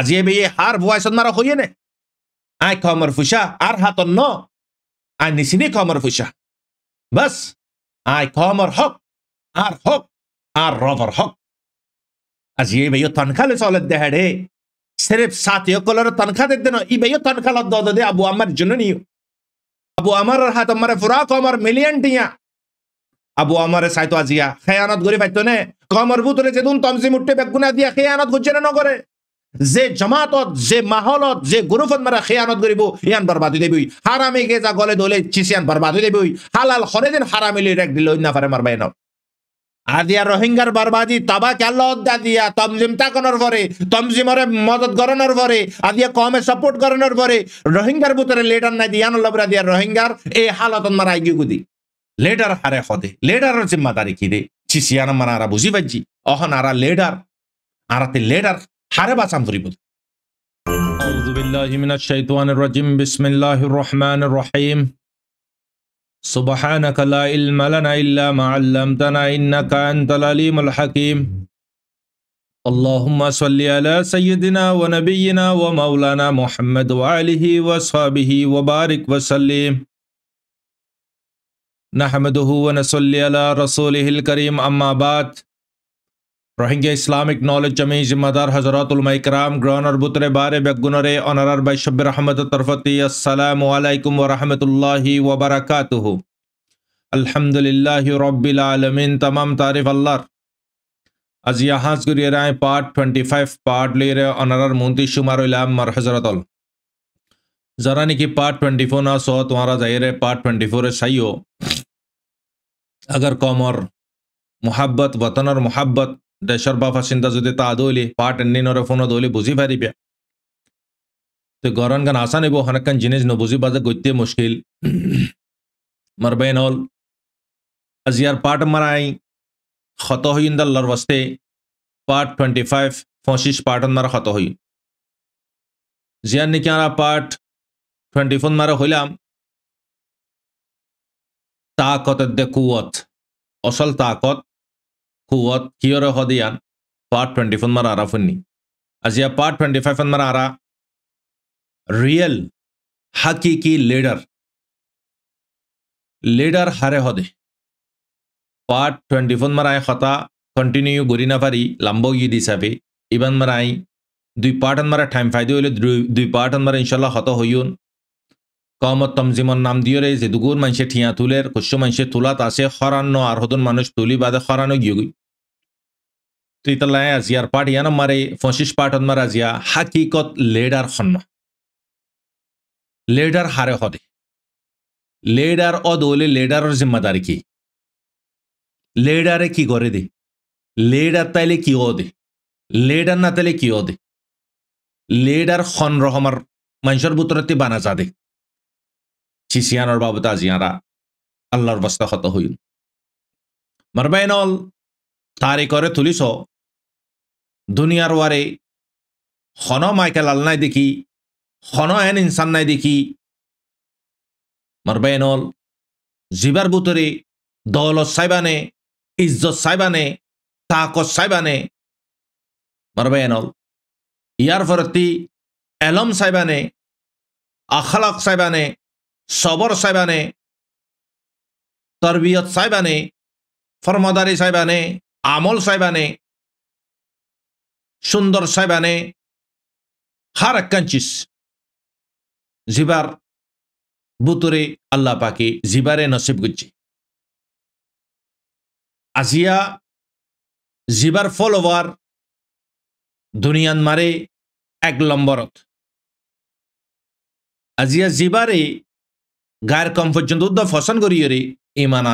আজিয়ে হার বুয়াইছত মারা হইয়ে নে আয় খমর ফুসা আর হাতন ন আয় নিসিনি খমর ফুসা বাস আয় খমর হক আর হক আর রবর হক আজিয়ে বেয়ে তনখালে চলের দেহাড়ে সেরেফ সাথীয় কলর তনখা দেখ ন ই বেয়ে তনখাল দদ দে আবু আমার জন্য নিও আবু আমার হাত আমার ফুরাক আমার মিলিয়ন টিয়া আবু আমার সাইতো আজিয়া খেয়ানত করে পাইতো নে কমর ভুতরে যেদুন তমজিম উঠতে বেগুনা দিয়া খেয়ানত গুজে না করে যে জমাতত যে মাহলত যে গুরুফত মারা খেয়ানত করিব ইয়ান বরবাদ হয়ে দেবই হারামে গে যা গলে দলে চিসিয়ান বরবাদ হয়ে দেবই হালাল হরে দিন হারামে রেখ দিল অন্য ফারে মারবাই না আর দিয়া রোহিঙ্গার বরবাদি তাবা কেল্লা দিয়া তমজিম তাকানোর পরে তমজিমরে মদত করানোর পরে আর দিয়া কমে সাপোর্ট করানোর পরে রোহিঙ্গার ভিতরে লেটার নাই দিয়ান লবরা দিয়া রোহিঙ্গার এই হালত মারা গিয়ে গুদি লেডার হারে হদে লেডারের জিম্মাদারি কি দে চিসিয়ান মারা বুঝি পাইছি অহন আরা লেডার আরাতে লেডার حاربها سامدريبود أعوذ بالله من الشيطان الرجيم بسم الله الرحمن الرحيم سبحانك لا علم لنا إلا ما علمتنا إنك أنت العليم الحكيم اللهم صل على سيدنا ونبينا ومولانا محمد وآله وصحبه وبارك وسلم نحمده ونصلي على رسوله الكريم أما بعد روہنگیا اسلامک نالج جمعی ذمہ دار حضرات علماء کرام بطر بارے بگنر بارر بائی طرفتی السلام علیکم و اللہ وبرکاتہ الحمد اللہ از یہاں رہے پارٹ پارٹ 25 لے مونتی شمار مر حضرت پارٹ 24 نہ سو تمہارا ظاہر ہے پارٹ 24 صحیح ہو اگر قوم اور محبت وطن اور محبت ദേശർബ ഫസിന്ത ജുതി താതോലി പാട്ടെണ്ണിനൊരു ഫോണോ দৌলি বুঝি পারি তো গরম গান আশা এবো হনকান জিনিস ন বুঝি বাজে গত্যে মুশকিল মারবেন অল আজিয়ার পাট মারাই খত হইন দাল্লার বাস্তে পার্ট টোয়েন্টি ফাইভ পঁচিশ পার্টন মারা খত হই জিয়ার নাকি আর পার্ট টোয়েন্টি ফোর মারা হইলাম তাকতের দে কুয়ত অসল তাকত قوت پارٹ ٹوینٹی فن مرارا فنی پارٹ ٹوینٹی فائیو آرا ریئل ہارے ہدے پارٹ ٹوینٹی فن مرائے خطا کنٹینیو بڑی نفری لمبو گی دی ایبن مرائی دوی گیسن میرا دوائم فائدے কমত তমজিমন নাম দিয়ে যে দুগুর মানুষে ঠিয়া তুলের কুশ্য মানুষে তুলাত আছে হরান্ন আর হদন মানুষ তুলি বাদে হরানো গিয়ে গই তো ইতালায় আজিয়ার পাট ইয়ান মারে ফসিস পাঠ মার আজিয়া হাকিকত লেডার সন্ন লেডার হারে হদে লেডার অদৌলে লেডারর জিম্মাদারি কি লেডারে কি করে দে লেডার তাইলে কি অ দে লেডার না তাইলে কি অ দে লেডার সন রহমার মানুষের বুতরতে বানা যা দে চিচিয়ানৰ বাবুতা জিয়াৰা আল্লাৰ বস্তা শত হৈ মাৰবাইনল তাৰিখৰে তুলিছ দুনিয়াৰ ৱাৰে সন মাইকেল আল নাই দেখি সন এন ইনচান নাই দেখি মাৰবাইনল যিবাৰ বুটৰে দৌলত চাইবানে ইজ্জত চাইবানে তাকত চাইবানে মাৰবাই এনল ইয়াৰ ফৰতি এলম চাইবানে আখলাক চাইবানে ସବର ସାହେବାନେ ତରବିୟତ ସାହେବାନେ ଫର୍ମଦାରୀ ସାହେବାନେ আমল সাহেবানে সুন্দর সাহেবানে হার কাঞ্চিস জিবার বুতরে আল্লাহ পাকে জিবারে নসিব গুজি আজিয়া জিবার ফলোয়ার দুনিয়ান মারে এক লম্বরত আজিয়া জিবারে غیر کمفجن دو فسن گری ہو رہی ایمان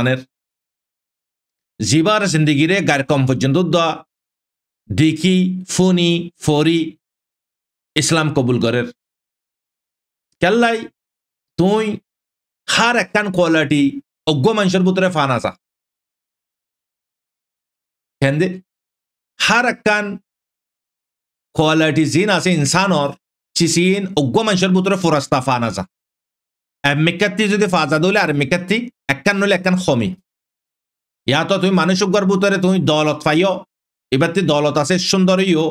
جیوار زندگی رے غیر کمفجن دوسلام کبول کرگو منسویر پوتر فان آسا ہر ایکٹی جی ناسے انسان اور মেকাত্তি যদি ফাজাদ হইলে আর মেকাত্তি একখান নইলে একখান সমি ইয়াত তুমি মানুষ গর্বতরে তুমি দলত পাইও এবার তুই দলত আছে সুন্দরীও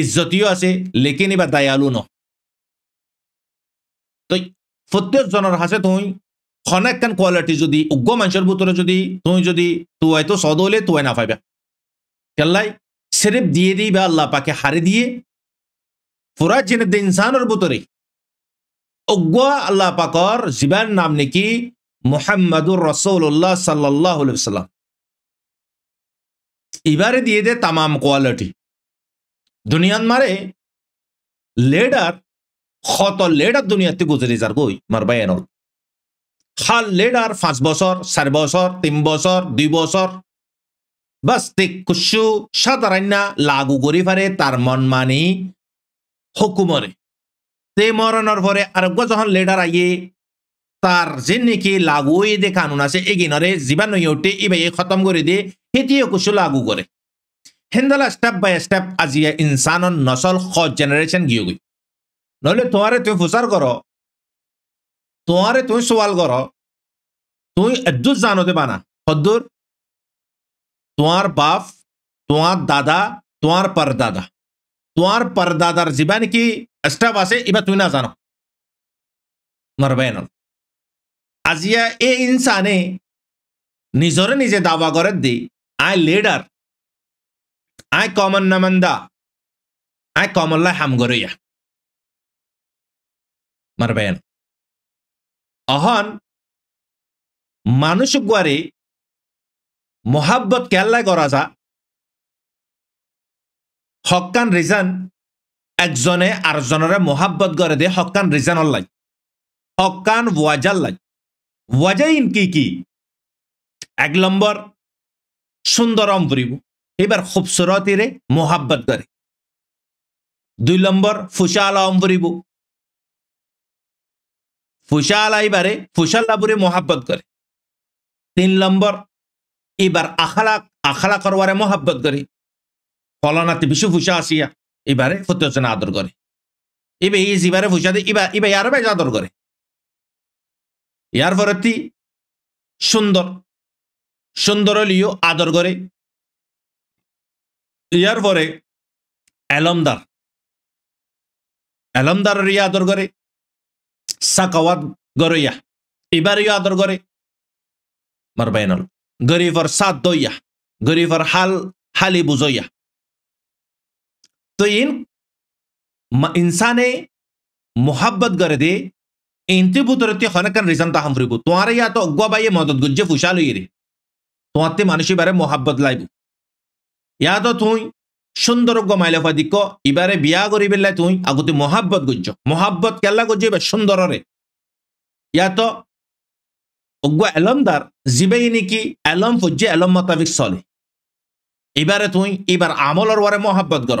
ইজ্জতীয় আছে লেকিন এবার দায়ালু ন তো জনের হাসে তুই খন একখান কোয়ালিটি যদি উগ্র মানুষের বুতরে যদি তুই যদি তুয়াই তো সদ হইলে তুয়াই না পাইবা কেল্লাই সেরেপ দিয়ে দিই বা আল্লাহ পাকে হারে দিয়ে পুরা জিনে ইনসানের ভিতরে অগুয়া আল্লাহ পাকর জিবার নাম নাকি মোহাম্মদুর রসৌল্লাহ সাল্লাহ সাল্লাম এবারে দিয়ে দে তামাম কোয়ালিটি দুনিয়ান মারে লেডার খত লেডার দুনিয়াতে গুজরি যার গই মার বায়ানোর খাল লেডার পাঁচ বছর চার বছর তিন বছর দুই বছর বাস তে কুসু সাদারান্না লাগু করি পারে তার মন মানি হকুমরে সেই মরণের পরে আরোগ্য যখন লেডার আগে তার যে নাকি লাগু দে কানুন আছে এগিনরে জীবাণু উঠে ইবাই খতম করে দিয়ে সেটিও কিছু লাগু করে হেন্দালা স্টেপ বাই স্টেপ আজি ইনসানন নসল স জেনারেশন গিয়ে গই নহলে তোমারে তুমি প্রচার কর তোমারে তুমি সওয়াল তুই তুমি এদ্দুর জানোতে বানা সদ্দুর তোমার বাপ তোমার দাদা তোমার দাদা তোমার পরদাদার জীবানি কি স্টাফ আছে ইবা তুমি না জানো নরবেন আজিয়া এ ইনসানে নিজরে নিজে দাবা করে দি আই লিডার আই কমন নামান্দা আই কমল্লা হাম গরিয়া মারবেন অহন মানুষ গুয়ারে মহাব্বত কেল্লায় করা যা হকান রিজান একজনে আরজনরে মহাব্বত গড়ে দিয়ে হকান রিজানর লাই হকান ওয়াজাল লাই ওয়াজাইন কি কি এক নম্বর সুন্দরম বুড়িব এবার খুবসুরতিরে মহাব্বত করে দুই নম্বর ফুসালাম ফুরিব এইবারে এবারে ফুসাল্লাবুরে মহাব্বত করে তিন নম্বর এবার আখালাক আখালা করবারে মহাব্বত করে ফলানাতে বিশু ফুসা আসিয়া এবারে ফতে হোসেন আদর করে এবে ইস এবারে ফুসা দিয়ে ইবা ইবা ইয়ার বাইজ আদর করে ইয়ার পরে সুন্দর সুন্দর লিও আদর করে ইয়ার পরে এলমদার এলমদার রিয়া আদর করে সাকাওয়াত গরইয়া এবার ইয়া আদর করে মার বাইনল গরিফর সাদ দইয়া গরিফর হাল হালি বুঝইয়া તો इन इंसाने मोहब्बत कर दे इंती भूतरती हनकन रिजन ता हम फ्रीबू तुम्हारे या বাইয়ে মদত बाई मदद गुज्जे फुशाल हुई रे तुम्हारे मानुषी बारे मोहब्बत लाइबू या तो तुई সুন্দর বিয়া করি বেলাই তুই আগুতি মহাব্বত গুজ্জ মহাব্বত কেলা গুজ্জ এবার সুন্দররে ইয়া তো অগুয়া এলমদার জিবেই নাকি এলম ফুজ্জে এলম মোতাবিক চলে এবারে তুই এবার আমলর ওয়ারে মহাব্বত কর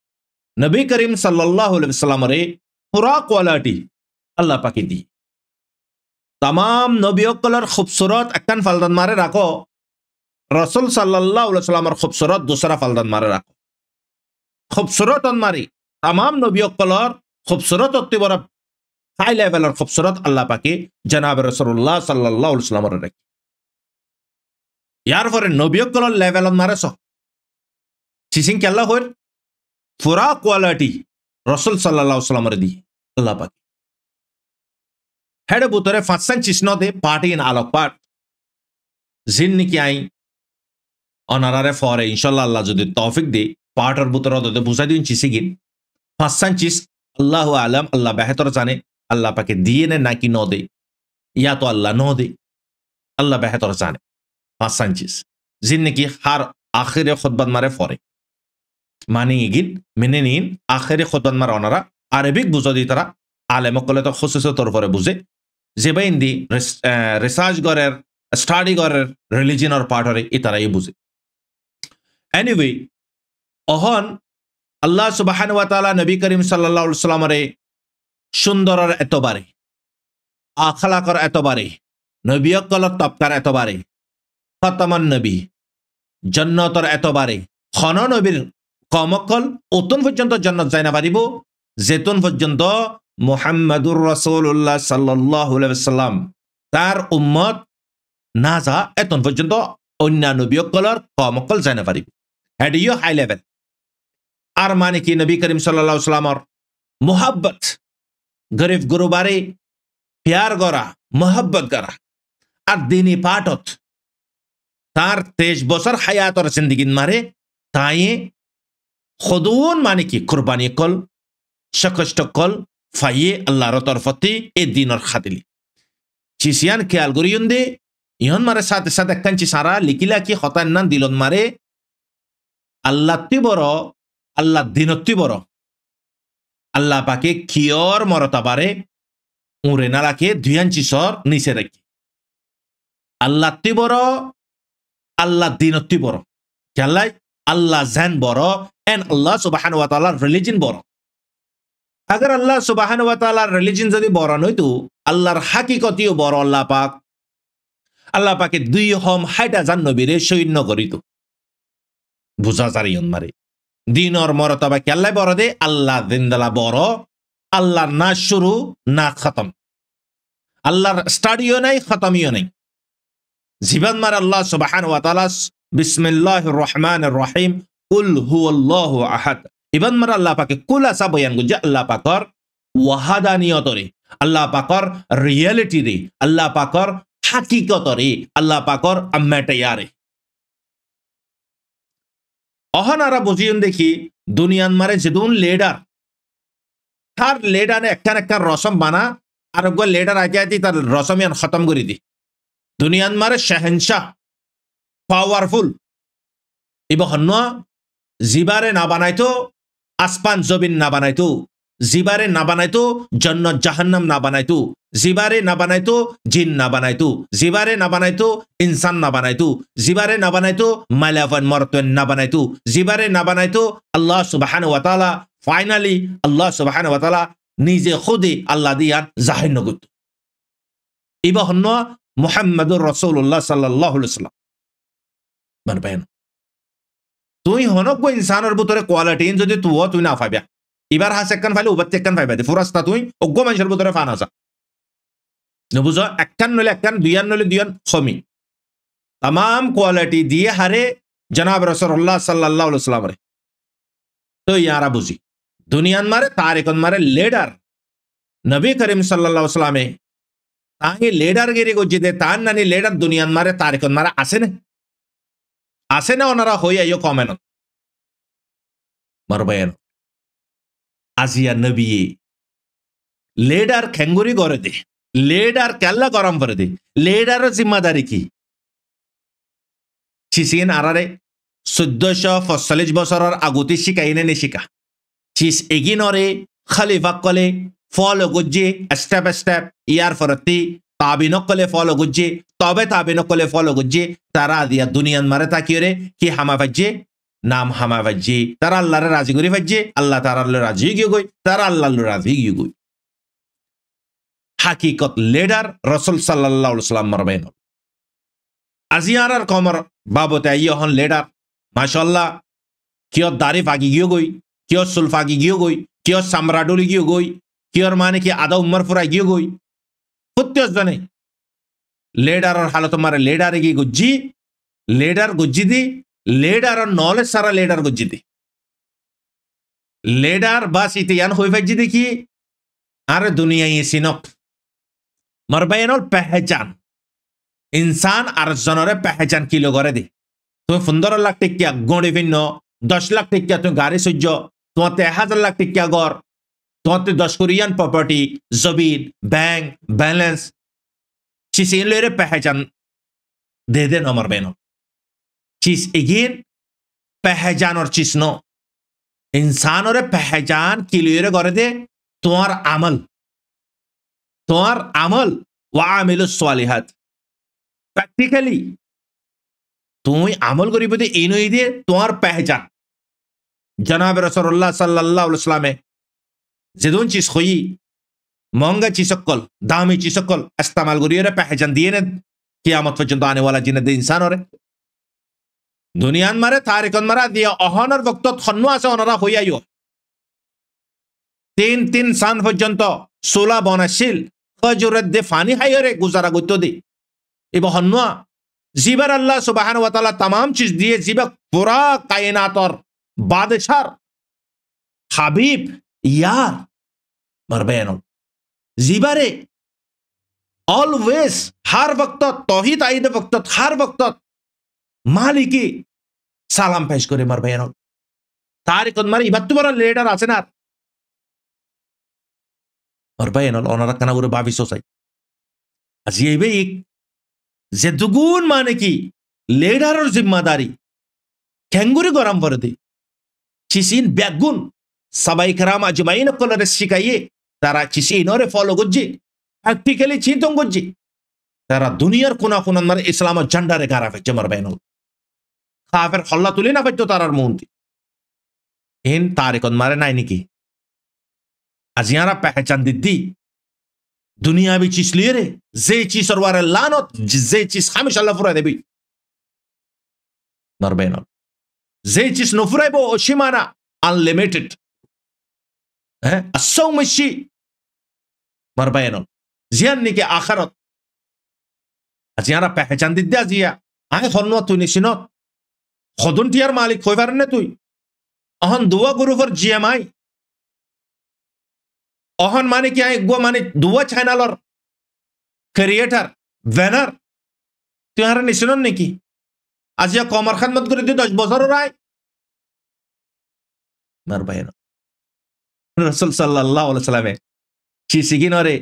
নবী করিম সাল্লাহ সাল্লামরে খুরাকওয়ালাটি আল্লাহ পাকি দি তাম নবীসকলের খুবসুরত একখান ফালদান মারে রাখো রসুল সাল্লাহ সাল্লামর খুবসুরত দোসরা ফালদান মারে রাখো খুবসুরত অনমারি তাম নবীসকলের খুবসুরত অতি বড় হাই লেভেলের খুবসুরত আল্লাহ পাকি জনাব রসুল্লাহ সাল্লাহ সাল্লামরে রাখি ইয়ার পরে নবীসকলের লেভেলত মারে সিসিং কেলা হয়ে ফোরা কোয়ালাটি রসুল সাল্লাহ সাল্লামের দিয়ে আল্লাহ পাক হেড বুতরে ফাঁসান চিষ্ণ দে পাট ইন আলোক পাট জিন নিকি আই অনারারে ফরে ইনশাল্লাহ আল্লাহ যদি তৌফিক দি পাটর বুতর দতে বুঝাই দিন চিসি গিন ফাঁসান চিস আল্লাহ আলম আল্লাহ বেহতর জানে আল্লাহ পাকে দিয়ে নে নাকি ন দে ইয়া তো আল্লাহ ন দে আল্লাহ বেহতর জানে ফাঁসান চিস জিন নাকি হার আখিরে খোদবাদ মারে ফরে গীত মেনে নিন আখেরি মার অনারা আরবিক বুঝো দি তারা আলেম কলে তো খুসুসের তরফরে বুঝে যে বা ইন্দি রিসার্চ গড়ের স্টাডি গড়ের রিলিজিয়নের পাঠরে ই তারাই বুঝে এনিওয়ে অহন আল্লাহ সুবাহান ওয়াতালা নবী করিম সাল্লা সাল্লামরে সুন্দরের এতবারে আখলাকর এতবারে নবীয়কলর তপকার এতবারে খতমান নবী জন্নতর এতবারে খন নবীর কমকল অতন পর্যন্ত জন্নত যাই না পারিব যেতন পর্যন্ত মোহাম্মদুর রসৌল্লাহ সাল্লাম তার উম্মত না যা এতন পর্যন্ত অন্যান্য বিয়োগকলর কমকল যাই না পারিব হেডিও হাই লেভেল আর মানে কি নবী করিম সাল্লাহ সাল্লামর মোহাব্বত গরিব গুরুবারে প্যার গড়া মোহাব্বত গড়া আর দিনী পাঠত তার তেইশ বছর হায়াতর জিন্দিগিন মারে তাই খদুন মানে কি কোরবানি কল সকষ্ট কল ফাইয়ে আল্লাহর তরফতে এ দিনর খাদিলি চিসিয়ান খেয়াল করি দে ইহন মারে সাথে সাথে একখান চিসারা লিখিলা কি হতান না দিলন মারে আল্লাহ তুই বড় আল্লাহ দিন তুই বড় আল্লাহ পাকে কিয়র মরতা মরতাবারে না রাখে ধুয়ান চিসর নিচে রাখি আল্লাহ তুই বড় আল্লাহ দিন তুই বড় খেয়ালাই আল্লাহ জ্যান বড় অ্যান্ড আল্লাহ সুবাহান ওয়া ওয়াতালার রিলিজিন বড় আগর আল্লাহ সুবাহান ওয়া ওয়াতালার রিলিজিন যদি বড় নইতো আল্লাহর হাকিকতিও বড় আল্লাহ পাক আল্লাহ পাকে দুই হম হাইটা জান নবীরে সৈন্য করিত বুঝা যারি মারে দিনর মরতবা কি আল্লাহ বড় দে আল্লাহ দিনদালা বড় আল্লাহ না শুরু না খতম আল্লাহর স্টাডিও নাই খতমিও নাই জীবন মার আল্লাহ সুবাহান ওয়া ওয়াতালা বিসমিল্লাহ রহমান রহিম কুল হু আল্লাহ আহাদ ইবান মারা আল্লাহ পাকে কুল আসা বয়ান গুজে আল্লাহ পাকর ওয়াহাদানিয়তরে আল্লাহ পাকর রিয়েলিটিরে আল্লাহ পাকর হাকিকতরে আল্লাহ পাকর আম্যাটাইয়ারে অহনারা বুঝিয়ন দেখি দুনিয়ান মারে যেদুন লেডার তার লেডারে একখান একখান রসম বানা আর গো লেডার আগে আদি তার রসম ইয়ান খতম করে দি দুনিয়ান মারে শাহেনশাহ পাওয়ারফুল ইব হন্য জিবারে না বানাইতো আসমান জবিন না বানাইতো জিবারে না বানাইতো জন্নত জাহান্নাম না বানাইতো জিবারে না বানাইতো জিন না বানাইতো জিবারে না বানাইতো ইনসান না বানাইতো জিবারে না বানাইতো মালাফান মরতন না বানাইতো জিবারে না বানাইতো আল্লাহ সুবাহান ওয়াতালা ফাইনালি আল্লাহ সুবাহান ওয়াতালা নিজে খুদে আল্লাহ দিয়ার জাহির নগুত ইবাহন্ন মোহাম্মদুর রসৌল্লাহ সাল্লাহ সাল্লাম মানে পায় তুই হনক ইনসানের বুতরে কোয়ালিটি যদি তুহ তুই না ফাইবা এবার হা সেকেন্ড ফাইলে উবার একখান ফাইবা দে ফুরাস্তা তুই অজ্ঞ মানুষের বুতরে ফান আসা নবুঝ একখান নলে একখান দুইয়ান নলে দুইয়ান সমি তাম কোয়ালিটি দিয়ে হারে জনাব রসল্লাহ সাল্লাহ সাল্লামরে তো ইয়ারা বুঝি দুনিয়ান মারে তার এখন মারে লেডার নবী করিম সাল্লাহ সাল্লামে তাঁকে লেডার গিরি গজি দে তার নানি লেডার দুনিয়ান মারে তার এখন মারে আসে না আছেনে ওনারা হই আইও কমেন আজিয়া নবিয়ে লেড আর খেঙ্গুরি গড়ে দে লেড আর কেল্লা গরম করে দে লেড আর জিম্মাদারি কি চিসিন আরারে চোদ্দশ পঁয়তাল্লিশ বছরের আগতে শিকাইনে নিশিকা চিস এগিনরে খালি ভাগ কলে ফল গুজ্জি স্টেপ স্টেপ ইয়ার ফরতি ফল তবে তাবিনকলে ফল ತಬೆ তারা দিয়া দুনিয়ান মারে তাকিও রে কি হামা ভাজ্যে নাম হামা ভাজ্যে তারা আল্লাহরে রাজি করে ভাজ্যে আল্লাহ তারা আল্লাহ রাজি গিয়ে গই তারা আল্লাহ রাজি গিয়ে গই হাকিকত লেডার রসুল সাল্লাহ সাল্লাম মারবেন আজিয়ার আর কমর বাবতে ইয়হন লেডার মাশাল্লাহ কিয় দারিফ ফাঁকি গিয়ে গই কিয় সুলফ আগি গিয়ে গই কিয় সামরাডুলি গিয়ে গই কিয়র মানে কি আদা উমর ফুরা গিয়ে গই ಗೊತ್ತಿಯೋಸ್ದನಿ ಲೇಡರ್ ಅವ್ರ ಹಾಲತ ಮಾರ ಲೇಡರಿಗೆ ಗುಜ್ಜಿ ಲೇಡರ್ ಗುಜ್ಜಿದಿ ಲೇಡರ್ ಅವ್ರ ನಾಲೆಜ್ ಸರ ಲೇಡರ್ ಗುಜ್ಜಿದಿ লেডার বাস ইতে ইয়ান হই ফাইজি দেখি আর দুনিয়া ইসি নক মরবাইনল পেহেচান ইনসান আর জনরে পেহেচান কিলো করে দে তুমি পনেরো লাখ টিকিয়া গড়ে ভিন্ন দশ লাখ টিকিয়া তুমি গাড়ি সহ্য তোমার এক হাজার লাখ টিকিয়া গড় তোমাদের দশ কোরিয়ান প্রপার্টি জমিন ব্যাংক ব্যালেন্স চিস এগিয়ে লোয়ের পেহেজান দে দেন আমার বেন চিস এগিন পেহেজান ওর চিস ন ইনসান ওরে পেহেজান কি লোয়ের করে দে তোমার আমল তোমার আমল ওয়া আমিল সোয়ালিহাত প্র্যাকটিক্যালি তুমি আমল করিব দিয়ে এই নই দিয়ে তোমার পেহেজান জনাব রসর সাল্লাহ সাল্লাহ সালামে ze doon chiis khoyi monga chisokkol dami chisokkol istamal guriyore pahjan diyene kiyamat pajjant aane wala jinne de insan ore দুনিয়ান মারে তারিকন মারা দিয়ে অহনর বক্তত সন্নু আছে অনরা হইয়াইও তিন তিন সান পর্যন্ত সোলা বনাশীল খজুরের দে ফানি হাইয়রে গুজারা গত্য দি এব হন্নুয়া জিবার আল্লাহ সুবাহান ওয়াতালা তামাম চিজ দিয়ে জিবা পুরা কায়নাতর বাদশার হাবিব ইয়ার মারবেন জিবারে অলওয়েজ হার বক্ত তহিত আইন বক্ত হার বক্ত মালিকে সালাম পেশ করে মারবেন তার কোন মারে ইবার তোমার লিডার আছে না মারবেন অনারা কানা করে বাবিস চাই আজি এইবে ইক যে দুগুণ মানে কি লিডারের জিম্মাদারি খেঙ্গুরি গরম ভরে দি সিসিন ব্যাগুন সবাই সাবাইকারাম আজমাইন কলারে শিখাইয়ে তারা চিসিনরে ফলো করছে প্র্যাকটিক্যালি চিন্তন করছে তারা দুনিয়ার কোনা কোনান মানে ইসলামের জান্ডারে গাঁড়া ফেছে মার বাইন কাফের হল্লা তুলি না পাইতো তারার মন্দি এন এখন মারে নাই নাকি আজ ইয়ারা পেহেচান দিদি দুনিয়া বি চিস লিয়ে রে যে চিস সরওয়ারে লানত যে চিস হামিশ আল্লাহ ফুরাই দেবি মার বাইন যে চিস নফুরাইব সীমানা আনলিমিটেড আশৌমাসী বাৰবাই আনল জিয়ান নেকি আশাৰত আজি আৰা পেহেচান দি দিয়া জিয়া আহে সন্মত তুই নিচিনত সদন্তিয়াৰ মালিক হৈ পাৰনে তুই অহন দুৱা গুৰুবৰ জিয়াম আই অহন মানে কি আই গোৱা মানে দুৱা চেনেলৰ ক্ৰিয়েটাৰ বেনাৰ তুঁহাৰ নিচিনত নেকি আজি কমৰ খান মত কৰি দিয়ে দহ বছৰৰ আই মাৰ বাই আনল ৰচুল চল্লাহ আলাইছালামে চিচিকিনৰে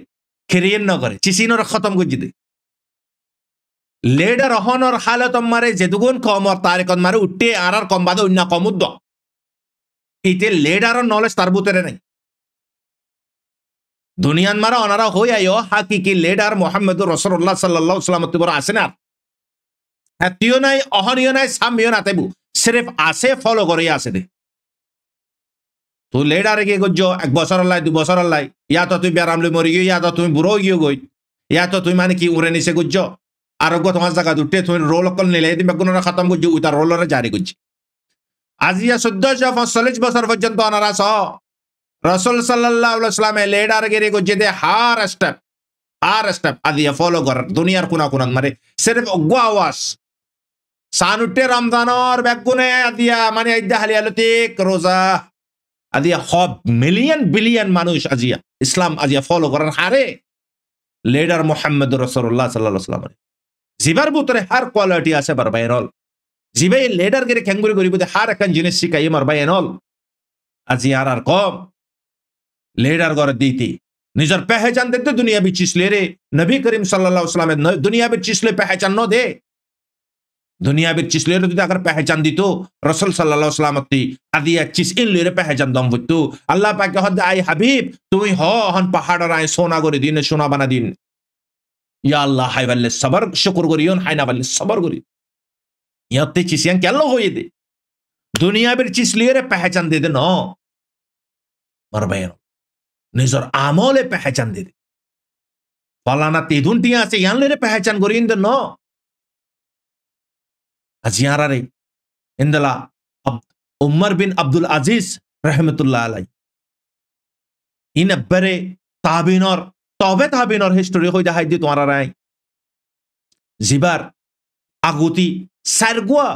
খেৰিয়েন নকৰে চিচিনৰে খতম কৰি দিয়ে লেডাৰ অহনৰ শালত মাৰে যেদুগুণ কমৰ তাৰ এখন মাৰে উঠে আৰ কম বাদে অন্য কমো দ এতিয়া লেডাৰৰ নলেজ তাৰ বুটেৰে নাই দুনিয়াত মাৰা অনাৰা হৈ আয় হা কি কি লেডাৰ মহম্মদ ৰচল্লা চাল্লামত বৰ আছে না হেতিও নাই অহনীয় নাই চামিও নাতেবো চেফ আছে ফল কৰি আছে দেই তুই লেডারে গিয়ে গজ্জ এক বছর লাই দু বছর লাই ইয়া তো তুই বেড়াম লই মরি গিয়ে ইয়া তো তুমি বুড়ো গিয়ে গই ইয়া তো তুমি মানে কি উড়ে নিছে গজ্জ আরোগ্য তোমার জায়গা দুটে তুমি রোল অকল নিলে তুমি কোনো খতম করছো তার রোলরে জারি করছি আজিয়া চোদ্দশো চল্লিশ বছর পর্যন্ত অনারা সহ রসুল সাল্লাহামে লেডার গেরে গজ্জে দে হার স্টেপ হার স্টেপ আজি ফলো কর দুনিয়ার কোনা কোনাত মানে সেরে অজ্ঞ আওয়াজ সানুটে রমজানর ব্যাগুনে আদিয়া মানে আইদ্যা হালিয়ালতিক রোজা আজিয়া হব মিলিয়ন বিলিয়ন মানুষ আজিয়া ইসলাম আজিয়া ফলো করার হারে লেডার মোহাম্মদ রসল্লাহ সাল্লাহ সাল্লামরে জিবার বুতরে হার কোয়ালিটি আছে বার বাইনল জিবে লেডার গেরে খেঙ্গুরি করি বুধে হার একখান জিনিস শিখাই মার বাইনল আজি আর আর কম লেডার গড়ে দিতি নিজের পেহেচান দেখতে দুনিয়া বিচিস চিসলে রে নবী করিম সাল্লাহ সাল্লামের দুনিয়া বিচিস লে পেহেচান ন দে দুনিয়াবির চিস লইরে যদি আগে পেহেচান দিত রসল সাল্লাহ সাল্লামতি আদিয়া চিস ইন লইরে পেহেচান দম হইতো আল্লাহ পাকে হদ আই হাবিব তুমি হ হন পাহাড়ের আয় সোনা করে দিন সোনা বানা দিন ইয়া আল্লাহ হাই বাল্লে সবর শুকুর করি হন হাই না বাল্লে সবর করি ইয়াতে চিসিয়ান কেন হয়ে দে দুনিয়াবির চিস লইরে পেহেচান দে দে ন মার ভাইয়ের নিজের আমলে পেহেচান দে দে ফলানা তেদুন টিয়া আছে ইয়ান লইরে পেহেচান করি ইন দে ন হাজিয়ারে ইন্দলা উম্মর বিন আব্দুল আজিজ রহমতুল্লাহ আলাই ইন ইনব্বরে তাবিনর তবে তাবিনর হিস্টোরি হই দেখাই দি তোমার রায় জিবার আগুতি সারগুয়া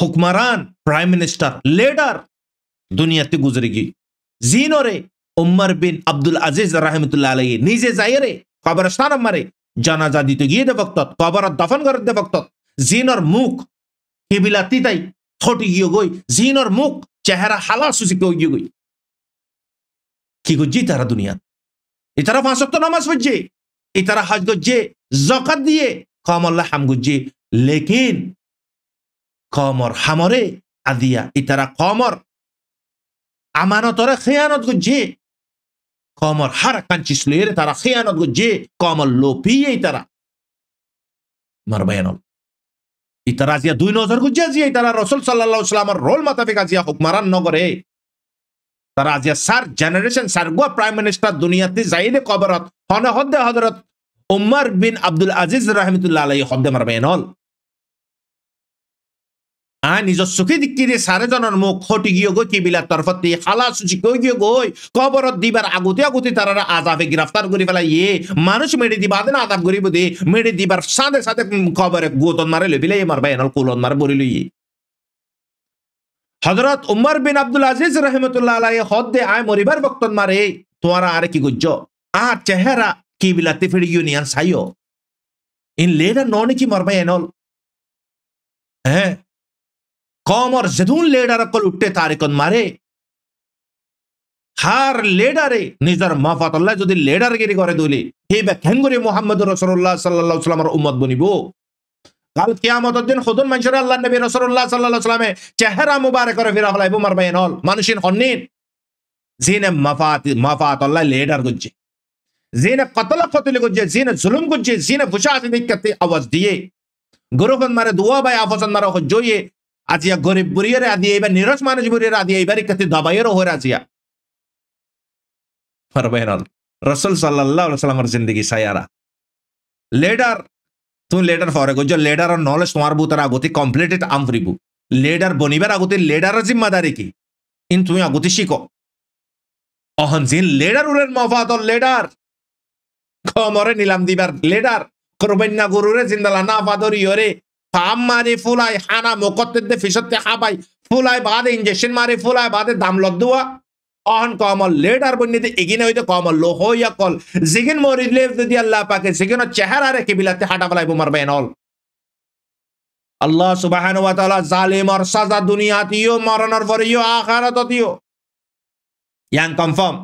হুকমারান প্রাইম মিনিস্টার লিডার দুনিয়াতে গুজরে গিয়ে জিনরে উম্মর বিন আব্দুল আজিজ রহমতুল্লাহ আলাই নিজে যাইরে কবরস্থান মারে জানাজা দিতে গিয়ে দে বক্তত কবর দফন করে দে বক্তত জিনর মুখ সেইবিলাক তিতাই qiblatiday গৈ জিনৰ মুখ চেহেৰা হালা সুজিগিয়োগই কি গজ্জি তারা দুনিয়া এ ফাঁসক্ত নামাজ পড়ছে এ তারা গজ্জে জকাত দিয়ে কমল্লা হাম গজ্জে লেকিন কমর হামরে আদিয়া এ তারা কমর আমানতরে খেয়ানত গজ্জে কমর হার কাঞ্চিস তারা খেয়ানত গজ্জে কমর লোপিয়ে তারা মার বায়ানল ইতারা আজিয়া দুই নজর গুজিয়া জিয়া ইতারা রসুল সাল্লা ইসলামের রোল মাতাফিক আজিয়া হুকমারান নগরে তারা আজিয়া সার জেনারেশন সারগুয়া প্রাইম মিনিস্টার দুনিয়াতে যাইলে কবরত হনে হদ্দে হজরত উম্মার বিন আব্দুল আজিজ রহমতুল্লাহ আলাই হদ্দে মারবে এনল আ নিজৰ চকী দিকিৰে চাৰিজনৰ মুখ খটি গিয়ে গৈ কিবিলা তৰফতি খালা চুচি কৈ গিয়ে গৈ কবৰত দিবাৰ আগতে আগতে তাৰ আজাবে গ্ৰেপ্তাৰ কৰি পেলাই এ মানুষ মেৰি দিবা আদে আজাব কৰিব দে মেৰি দিবাৰ চাঁদে চাঁদে কবৰে গোটত মাৰে লৈ পেলাই মাৰবা এনাল কোলত মাৰে বৰি লৈ হজরত উমর বিন আব্দুল আজিজ রহমতুল্লাহ আলাই হদ্দে আয় মরিবার বক্তন মারে তোমারা আর কি গুজ্জ আর চেহারা কি বিলাতে ফিরি ইউনিয়ন সাইও ইন লেডার ননে কি মরবাই এনল হ্যাঁ कौम और লেডার কল कुल उठे तारिकन मारे হার লেডারে নিজের মাফাতাল্লাহ যদি লেডারগিরি করে দিলে হে ব্যাখ্যান করে মোহাম্মদ রসল্লাহ সাল্লা সাল্লামের উম্মত বনিব কাল কিয়ামত দিন খুদুন মানুষের আল্লাহ নবী রসল্লাহ সাল্লাহ সাল্লামে চেহারা মুবারে করে ফিরা ফলাইব মার মারবাইন হল মানুষের হন্নিন জিনে মাফাত মাফাতাল্লাহ লেডার করছে জিনে কতল কতলি করছে জিনে জুলুম করছে জিনে ফুসাহাতি আওয়াজ দিয়ে গুরুগন মারে দুয়া ভাই আফসন মারা জয়ে আজিয়া গরিব বুড়িয়ারে আদি এইবার নিরস মানুষ বুড়িয়ারে আদি এইবার কাছে দাবাইয়েরও ওহর আজিয়া ফরবেন রসুল সাল্লাহামের জিন্দেগি সায়ারা লেডার তুমি লেডার ফরে গজ লেডার অর নলেজ তোমার বুতার আগতে কমপ্লিটেড আমফরিবু লেডার বনিবার আগতে লেডার জিম্মাদারি কি ইন তুমি আগতে শিখো অহন জিন লেডার উরের মফাদ লেডার খমরে নিলাম দিবার লেডার করবেন না গরুরে জিন্দালা না ফাদরি ইয়রে মারি ফুলাই হানা দে ফিসতে খাবাই ফুলাই বাদে ইঞ্জেকশন মারি ফুলাই বাদে দাম লদ্দুয়া অহন কমল লেডার বন্যতে এগিনে হইতে কমল লো হইয়া কল জিগিন মরি লেভ যদি আল্লাহ পাকে জিগিন চেহারা রেখে বিলাতে হাঁটা বেলায় বোমার বেনল আল্লাহ সুবহান ওয়া তাআলা আর সাজা দুনিয়াতিও মরণের পরেও আখিরাততিও ইয়াং কনফার্ম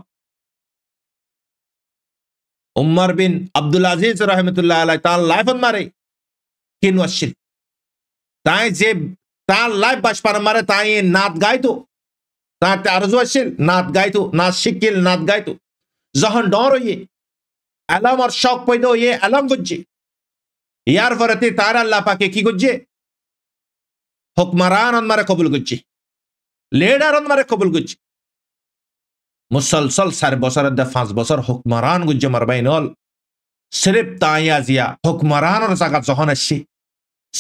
উমর বিন আব্দুল আজিজ রহমতুল্লাহ আলাই তার লাইফ মারে কিনুয়া শির তাই যে তার লাইফ বাঁচপান মারে তাই নাত গাইতো তার আরজু আসছিল নাত গাইতো নাচ শিকিল নাত গাইতো যখন ডর হইয়ে অ্যালাম আর শখ পাইতো ইয়ে অ্যালাম করছে ইয়ার পরে তার আল্লাহ পাকে কি করছে হুকমারান অন্মারে কবুল করছে লেডার অন্মারে কবুল করছে মুসলসল সার বছর দে পাঁচ বছর হুকমারান গুজ্জে মার বাইন হল সিরিপ তাই আজিয়া হুকমারান জায়গা যখন আসছে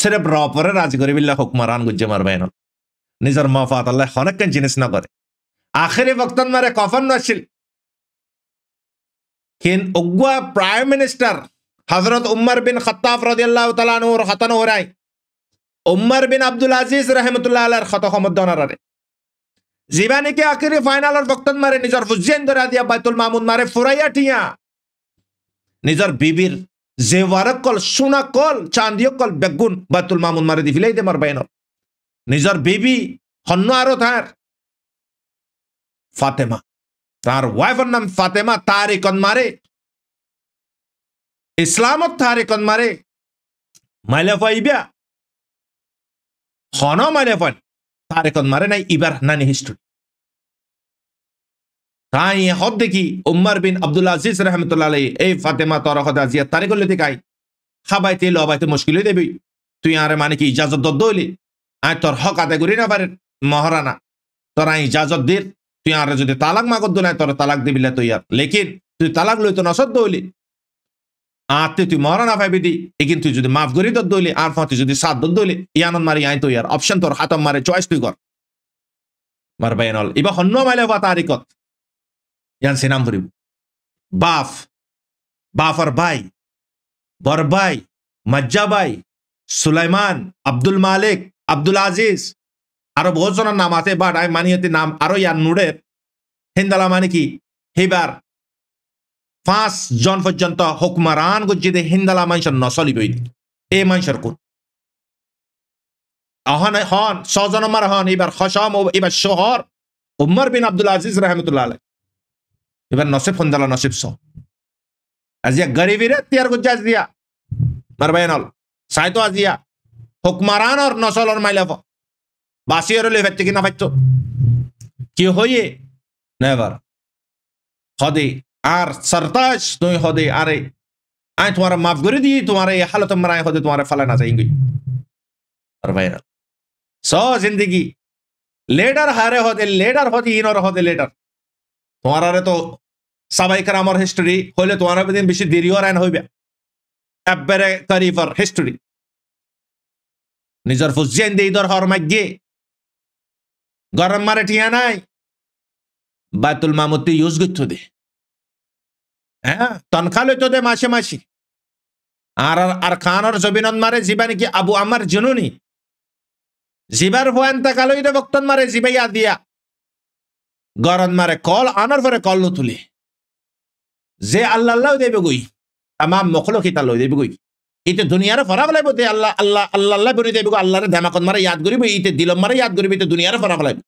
সিরেফ রপরে রাজ বিল্লা হুকমারান গুজ্জে মারবাইন নিজের মফাত আল্লাহ হনেককেন জিনিস না করে আখেরি বক্তন মারে কফন নাছিল কিন উগুয়া প্রাইম মিনিস্টার হজরত উমর বিন খত্তাফ রদিয়াল্লাহ তালানুর খতানো হরাই উমর বিন আব্দুল আজিজ রহমতুল্লাহ আলার খত সমুদ্দনারে জীবানীকে আখেরি ফাইনালর বক্তন মারে নিজের ফুজিয়ান ধরা দিয়া বাইতুল মামুন মারে ফুরাইয়া টিয়া নিজের বিবির জেৱাৰক কল সোনা কল চান্দিয়ক কল বেগুন বাতুল মামুন মারি দি ফিলাই দে মাৰ বাইনত নিজৰ বেবি সন্ন আৰু ফাতেমা তাৰ ওয়াইফের নাম ফাতেমা তার একন মারে ইছলামত তার একন মাৰে মাইলে ফাই বিয়া হন মাইলে ফাই তার একন মাৰে নাই ইবাৰ নানি হিস্ট্রি ತಾಯಿ ಹೊದ್ದೆಕಿ ಉಮ್ಮರ್ ಬಿನ್ ಅಬ್ದುಲ್ಲಾ ಅಜೀಸ್ ರಹಮತುಲ್ಲಾಲ ಏ ಫಾತೆಮಾ ತೋರ ಹೊದ ಅಜಿಯಾ ತಾರಿ ಕೊಲ್ಲೆ ತಿಕಾಯಿ খাবাইতে লবাইতে মুশকিল হয়ে দেবি তুই আরে মানে কি ইজাজত দদ্দ হইলি আয় তোর হক আদায় করি না পারে মহারানা তোর আই ইজাজত দিল তুই আরে যদি তালাক মা করদ না তোর তালাক দিবি তুই আর লেকিন তুই তালাক লই তো নসদ্দ হইলি আতে তুই মহারানা ভাবি দি এগিন তুই যদি মাফ করি দদ্দ হইলি আর ফাঁতে যদি সাত দদ্দ হইলি ইয়ানন মারি আই তুই আর অপশন তোর হাতম মারে চয়েস তুই কর মার নল এবার হন্য মাইলে বা তারিকত ইয়ানসি নাম ধরিব বাফ বাফ আর ভাই বরবাই মজ্জাবাই সুলাইমান আব্দুল মালিক আব্দুল আজিজ আরো বহুত জনের নাম আছে বাট আমি মানি হতে নাম আরো ইয়ার নুরের হিন্দালা মানে কি হেবার পাঁচ জন পর্যন্ত হুকমারান গজ্জিদে হিন্দালা মানুষের নসলি বই এ মানুষের কোন হন হন ছজন মার হন এবার খসম এবার শহর উমর বিন আব্দুল আজিজ রহমতুল্লাহ এবার নসেব ফোন দিল নসেব স আজিয়া গরিবিরে তিয়ার গুজ্জা আজিয়া মারবাই নল সাইতো আজিয়া হুকমারান নসল নসলর মাইলে বাসি আর লই ফাচ্ছে কি না ফাচ্ছ কি হইয়ে নেভার হদে আর সরতাজ তুই হদে আরে আই তোমার মাফ করে দিই তোমার এই হালত মারাই হদে তোমার ফালা না যাই গই মারবাই নল স জিন্দগি লেডার হারে হদে লেডার হদে ইনর হদে লেডার তোমার আরে তো সাবাইকার আমার হিস্টোরি হইলে তোমার দিন বেশি দেরিও রান হইবে একবারে কারিফার হিস্টোরি নিজের ফুজেন দিয়ে ধর হর মাগিয়ে গরম মারে ঠিয়া নাই বাইতুল মামুতি ইউজ করত দে হ্যাঁ তনখা লইতো দে মাসে মাসে আর আর খানর জবিনন মারে জিবা নাকি আবু আমার জুনুনি জিবার ভয়ান তাকালই দে বক্তন মারে জিবাইয়া দিয়া গরম মারে কল আনার পরে কল তুলি যে আল্লাহ আল্লাহ দেবে গই তামাম মখলো খিতা লই দেবে গই ইতে দুনিয়ার ফরা ফেলাইব তে আল্লাহ আল্লাহ আল্লাহ আল্লাহ বনি দেবে আল্লাহরে ধ্যামাকন মারা ইয়াদ করিব ইতে দিলম মাৰে ইয়াদ করিব ইতে দুনিয়ার ফরা ফেলাইব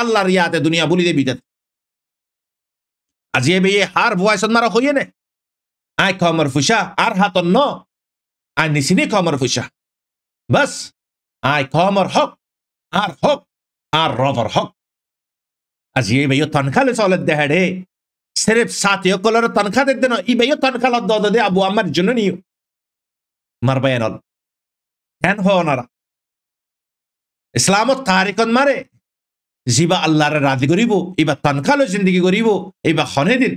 আল্লাহর ইয়াতে দুনিয়া বলি দেবি আজি আজিয়ে বেয়ে হার ভুয়াইছত মারা হইয়ে নে আই খমর ফুসা আর হাতন ন আই নিসিনি খমর ফুসা বাস আই খমর হক আর হক আর রবর হক আজিয়ে বেয়ে তনখালে চলে দেহে সেরেফ সাথীয় কলর তনখা ಸಿರ್ಫ್ ಸಾತಿಯೊಕ್ಕಲರ ತನಖಾದಿದ್ದೇನ দে আবু আমার জন্য নিও ಜುನು নল ಮರ್ಬಯನಲ್ হ ಹೋನರ ইসলাম তাহারিকন মারে জিবা আল্লাহরে রাজি করিব এবার তনখা তনকালো জিন্দগি করিব ইবা হনে দিন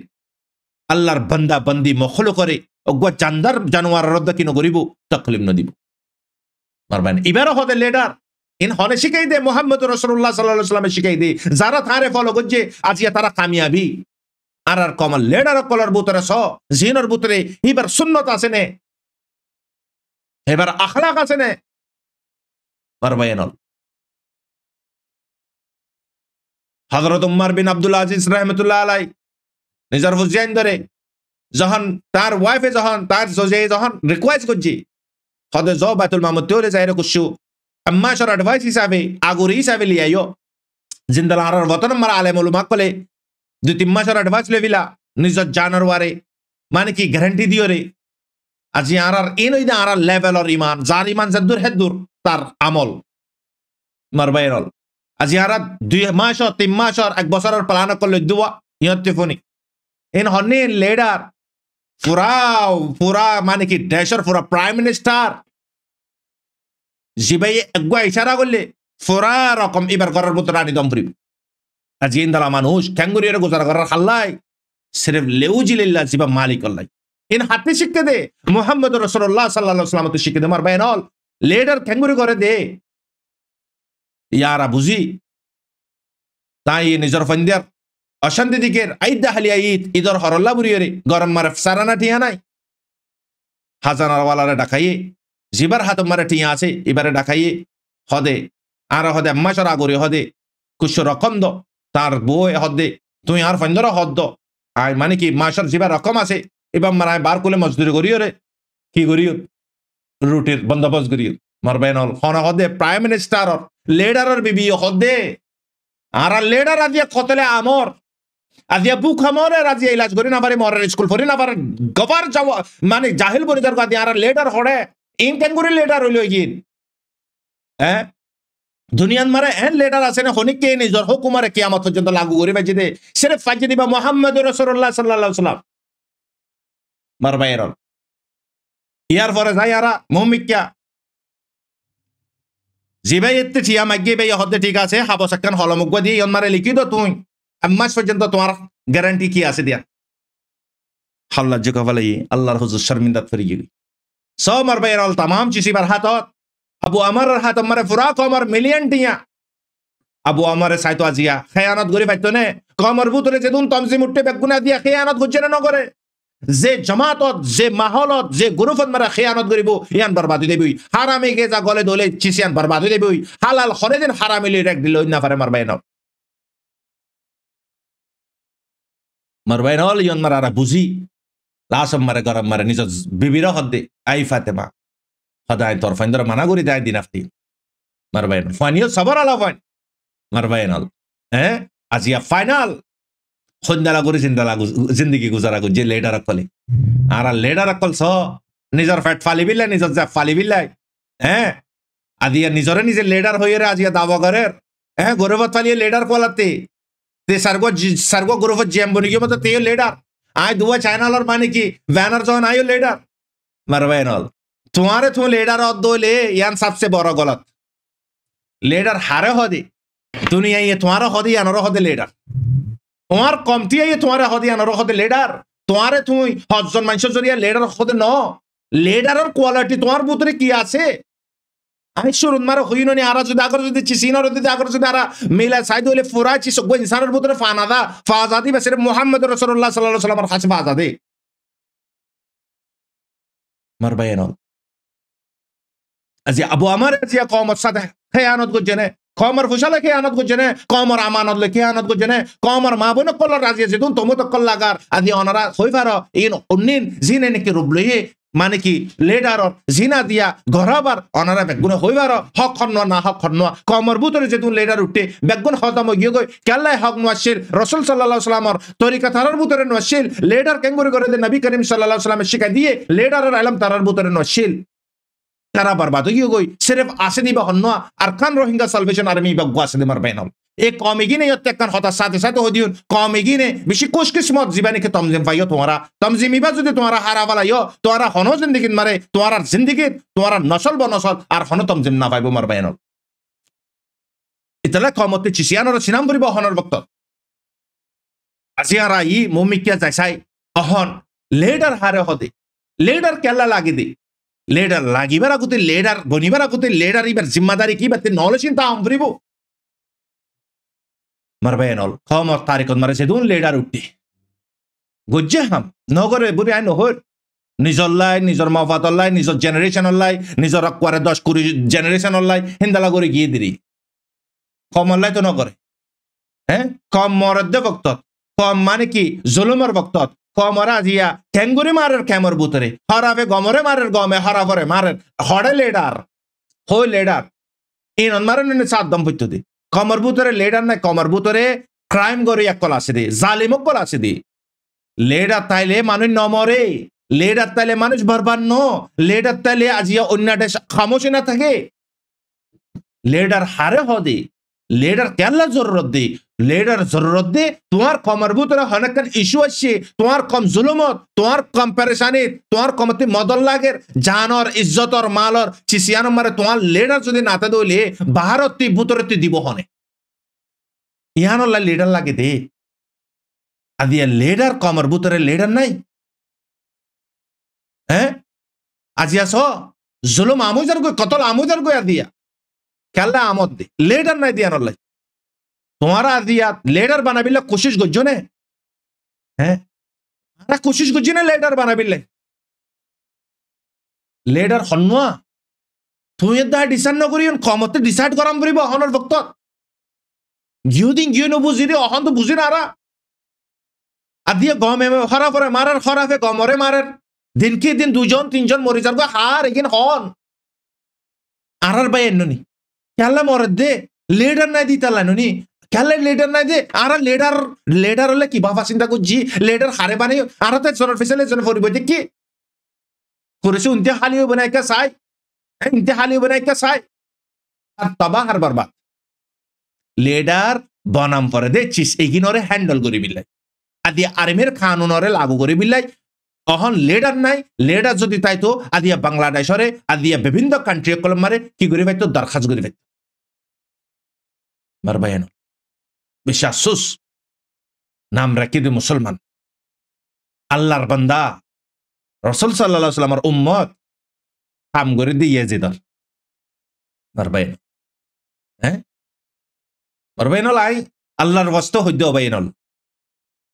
আল্লাহর বন্দা বন্দি মখল করে অগুয়া চান্দার জানোয়ার রদ্দ কিনো করিব তকলিম ন দিব নদিব না ইবারও হদে লেডার ইন হনে শিখাই দে মোহাম্মদ রসুল্লাহ সাল্লাহ সাল্লামে শিখাই দে যারা তারে ফলো করছে আজিয়া তারা কামিয়াবি আর আর কমল লেডার কলার বুতরে স জিনর বুতরে এবার সুন্নত আছে নে এবার আখলাক আছে নে পারবায়নল হজরত উম্মার বিন আব্দুল আজিজ রহমতুল্লাহ আলাই নিজের হুজাইন ধরে যখন তার ওয়াইফে যখন তার জজে যখন রিকোয়েস্ট করছি হদে জ বাইতুল মাহমুদ তেউলে যাই কুসু আম্মাশর অ্যাডভাইস হিসাবে আগুরি হিসাবে লিয়াইও জিন্দাল হারার বতন মারা আলেম উলুমা কলে ଦୁଇ ତିନି এডভান্স ଆଡଭାନ୍ସ ଲେବିଲା ନିଜ ଜାନୱାରେ মানে কি গ্যারান্টি দিও রে আজি আর এ নই আর আর লেভেল অর ইমান যার ইমান যে দূর হে দূর তার আমল মার বাইরল আজি আর দুই মাস তিন মাস এক বছরের প্লান করলে দুয়া ইহতে ফোনি এন হনে লেডার পুরা পুরা মানে কি দেশের পুরা প্রাইম মিনিস্টার জিবাই একগুয়া ইশারা করলে পুরা রকম এবার ঘরের মতো রানী দম ফুরিব জিন্দালা মানুষ খ্যাঙ্গুরিয়ারে গোজারা করার হাল্লাই সেরেফ লেউজিল্লা জিবা মালিক আল্লাহ ইন হাতে শিখতে দে মোহাম্মদ রসল্লাহ সাল্লাহ সাল্লাম তো দে মার বেনল লেডার খ্যাঙ্গুরি করে দে ইয়ারা বুঝি তাই নিজের ফন্দিয়ার অশান্তি দিকের আইদা হালিয়া ঈদ ঈদর হরল্লা বুড়িয়ে গরম মারে সারানা ঠিয়া নাই হাজানারওয়ালারে ডাকাইয়ে জিবার হাত মারে ঠিয়া আছে এবারে ডাকাইয়ে হদে আর হদে আম্মাসর আগরে হদে কুশ রকম দ তার বউ হদ্দে তুই আর ফাইন্দর হদ্দ আই মানে কি মাসর জিবা রকম আছে এবার মানে বার করলে মজদুরি করিও রে কি করিও রুটির বন্দোবস্ত করিও বেন হল খন হদে প্রাইম মিনিস্টার লেডারর বিবি হদে আর লেডার আজিয়া খতলে আমর আজিয়া বুক আমর আজিয়া ইলাজ করি না পারে মরার স্কুল ফরি না পারে গবার যাব মানে জাহিল বনি দরকার দিয়ে আর লেডার হড়ে ইন কেন করে লেডার হইল গিন হ্যাঁ দুনিয়ান মারা এন লেডার আছে না হনিকে নিজৰ হকুমাৰে কিয়ামত পৰ্যন্ত লাগু কৰিবা যে সিরেফ ফাঁকি দিবা মোহাম্মদ রসল্লাহ সাল্লাহ সাল্লাম মার বাইরল ইয়ার পরে যাই আরা মহমিকা জিবাই এতে ঠিয়া মাগিয়ে বাই হদ্দে ঠিক আছে হাব সাক্ষান হলমুগ্গ দিয়ে ইয়ন মারে লিখি দো তুই এক মাস পর্যন্ত তোমার গ্যারান্টি কি আছে দিয়া হাল্লা জোকাফালাই আল্লাহর হুজুর শর্মিন্দাত ফিরে গেলি সব মার বাইরল তামাম চিসিবার হাতত আবু আমার হাত আমার ফুরা আমার মিলিয়ন টিয়া আবু আমার সাইতো আজিয়া খেয়ানত করে পাইতো নে কমর বুতরে যেদিন তমজিম উঠতে বেগুনা দিয়া খেয়ানত গুজে না নগরে যে জমাতত যে মাহলত যে গ্রুপত মারা খেয়ানত করিব ইয়ান বরবাদ হয়ে দেবই হারামে গে যা গলে দলে চিসিয়ান বরবাদ হয়ে দেবই হালাল হরে দিন হারামে লি রেক দিল না পারে মারবাই না মারবাই না ইয়ান মারা বুঝি লাশম মারে গরম মারে নিজ বিবির হদ্দে আই ফাতেমা হদায় তরফাইন ধরো মানা করি দেয় দিন আফতি মারবাইন ফাইনিও সাবার আলা ফাইন মারবাইন আল হ্যাঁ আজিয়া ফাইনাল সন্ধ্যালা করি চিন্তালা জিন্দগি গুজারা গুজি লেডার কলে আর লেডার কল স নিজের ফ্যাট ফালি বিলাই নিজের জ্যাপ ফালি বিলাই হ্যাঁ আজিয়া নিজরে নিজে লেডার হয়ে রে দাব দাবা করে হ্যাঁ গৌরবত ফালিয়ে লেডার কলাতে তে সার্গ সার্গ গৌরবত জ্যাম বনি গিয়ে মতো তেও লেডার আয় দুয়া চায়নালর মানে কি ব্যানার যখন আয়ো লেডার মারবাইন অল তোমারে তুমি লেডার और दो ইয়ান সবচেয়ে বড় গলত লেডার হারে হদে তুমি আইয়ে তোমার तुम्हारा हदे হদে লেডার তোমার কমতি আইয়ে তোমার হদে আন হদে লেডার তোমারে তুমি হজন মানুষের জরিয়া লেডার হদে ন লেডারের কোয়ালিটি তোমার ভিতরে কি আছে আমি শুরুত মারা হই নি আরা যদি আগর যদি চিসিনার যদি আগর যদি আরা মেলা সাইদ হইলে ফুরা চিস গো ইনসানের ভিতরে ফানাদা ফাজাদি বেসের মুহাম্মদ রাসূলুল্লাহ সাল্লাল্লাহু আলাইহি ওয়াসাল্লামের কাছে ফাজাদি মার বায়ান از ابو عمر از قوم صدح خیانت گجنه قومر خوشاله خیانت گجنه قومر امانت له خیانت گجنه কমর মা بون কল রাজি زدون تو مت کل لگار আজি অনরা خوی فرا این اونین زینه نکی روبلی মানে কি লেডারর জিনা দিয়া গড়াবার অনরা বেগুন হইবার হক খন না হক খন কমর বুতরে যেতুন লেডার উঠে বেগুন খতম গিয়ে গই কেল্লাই হক নোয়াশিল রসুল সাল্লাহ সাল্লামর তরিকা তারার বুতরে নোয়াশিল লেডার কেঙ্গুরি করে নবী করিম সাল্লাহ সাল্লামের শিখা দিয়ে লেডারের আলম তারার বুতরে নোয়াশিল তারা হয়ে গই करा बर्बाद होगी हो गई सिर्फ आसिदी बहन्ना अरकान रोहिंगा सल्वेशन आर्मी बगवासिद मर बैनम এই কমেগিনে ইয়ত্যাকান হতা সাথে সাথে হদিউন কমেগিনে বেশি কোশ কিসমত জীবা নাকি তমজিম পাইও তোমারা তমজিম ইবা যদি তোমারা হারা পালাইও তোমারা হন জিন্দিগি মারে তোমার জিন্দিগি তোমার নসল ব নসল আর হন তমজিম না পাইব মার বাইনল ইতালে কমতে চিসিয়ানর সিনাম করিব হনর বক্ত আজিয়ারা ই মমিকিয়া যাইসাই অহন লেডার হারে হদে লেডার কেলা লাগি দে লেডার লাগিবার আগুতে লেডার বনিবার আগুতে লেডার ইবার জিম্মাদারি কি বাতে নল চিন্তা অম্বরিব মার ভাই নল খমর তারিখ মারে সে দুন লেডার উঠি গুজ্জে হাম নগর বুড়ি আই নহর নিজর লাই নিজর মাফাতর লাই নিজর জেনারেশন লাই নিজর আকুয়ারে দশ কুড়ি জেনারেশন লাই হিন্দালা করে গিয়ে দিরি কমর লাই তো নগরে হ্যাঁ কম মরদ্দে বক্তত কম মানে কি জুলুমর বক্তত কমরা জিয়া ঠেঙ্গুরি মারের ক্যামর বুতরে হরাবে গমরে মারের গমে হরাভরে মারের হড়ে লেডার হই লেডার ইনন মারেন দম দম্পত্য দি কমর বুতরে লেডার নাই কমর বুতরে ক্রাইম গরি এক কল আসে দি জালিমক কল আসে দি লেডার তাইলে মানুষ নমরে লেডার তাইলে মানুষ বরবান ন লেডার তাইলে আজিয়া অন্য দেশ খামোশি না থাকে লেডার হারে হদে লেডার আল্লাহ জরুরত দে লেডার জরুরত দে তোমার কম রবুতরা হনকন ইস্যু আসছে তোমার কম জুলুমত তোমার কম পেরেশানি তোমার কমতে মদল লাগের জানর ইজ্জতর মালর চিসিয়া নম্বরে তোমার লেডার যদি নাতে দইলে বাহারত তুই বুতরে তুই দিব হনে ইয়ানল্লা লিডার লাগে দে আদি লেডার কমর বুতরে লেডার নাই হ্যাঁ আজিয়া স জুলুম আমুজার গো কতল আমুজার গো আদিয়া খেলা আমದ್ದಿ লেডার নাই দিয়ানোল্লাই তোমারা দিয়া লেডার বানাবিলে কোশিশ নে হ্যাঁ কোশিস কোশিশ না লেডার বানাবিলে লেডার হন্নুয়া তুই দা ডিসাইড নকরি কমতে ডিসাইড করাম করিব অহনর ভক্ত দিন গিউ নবুজিরে অহন তো বুঝি না আদিয়ে গম এমে খরাফ করে মারার খরাফে গমরে মারার দিন কি দিন দুজন তিনজন মরিজার গো হার এগিন হন আর বাই এন্ননি খেলা দে লিডার নাই দিতে লাইননি খেলে লিডার নাই দে আর লিডার লিডার হলে কি বাবা চিন্তা করছি লিডার হারে বানে আর তো জনের ফেসেলে জন ফরিব কি করেছে উনতে হালি হইব না একটা সাই উনতে হালি হইব না একটা সাই আর তবা হার বারবাদ লিডার বনাম পরে দে চিস এগিনরে হ্যান্ডেল করি বিলাই আদি আর্মির কানুনরে লাগু করি বিলাই অহন লেডার নাই লেডার যদি তাইতো আদিয়া বাংলাদেশরে আদিয়া বিভিন্ন কান্ট্রি কলম মারে কি করি পাইতো দরখাস্ত করি পাইতো মারবায়ান বিশ্বাস সুস নাম রাখি দি মুসলমান আল্লাহর বান্দা রসল সাল্লা সাল্লামর উম্মত কাম করে দিয়ে যে দল মারবায়ান হ্যাঁ মারবায়ানল আই আল্লাহর বস্ত সদ্য অবায়নল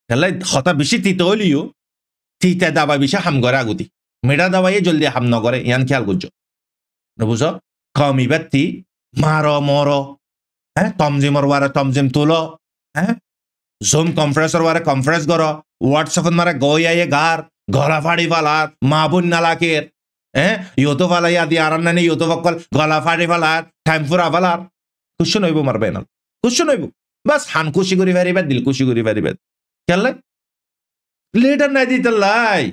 তাহলে হতা বেশি তিত হলিও তিতা দাবা বেশি হাম করে আগুতি মেডা দাবাই জলদি হাম নগরে ইয়ান খেয়াল করছো নবুঝ কমি ব্যক্তি মার মর হ্যাঁ তমজিমর ওয়ারে তমজিম তুলো হ্যাঁ জুম কনফারেন্সর ওয়ারে কনফারেন্স করো হোয়াটসঅ্যাপ মারে গই আইয়ে ঘর গলা ফাড়ি ফালার মাহবুন নালাকের হ্যাঁ ইয়তো ফালাইয়া দিয়ে আর নানি ইয়তো বকল গলা ফাড়ি ফালার ঠ্যামফুরা ফালার কুশন হইব মারবে না কুশন হইব বাস হান খুশি করি ফারিবে দিল খুশি করি ফারিবে কেলে লিডার নাই দিতে লাই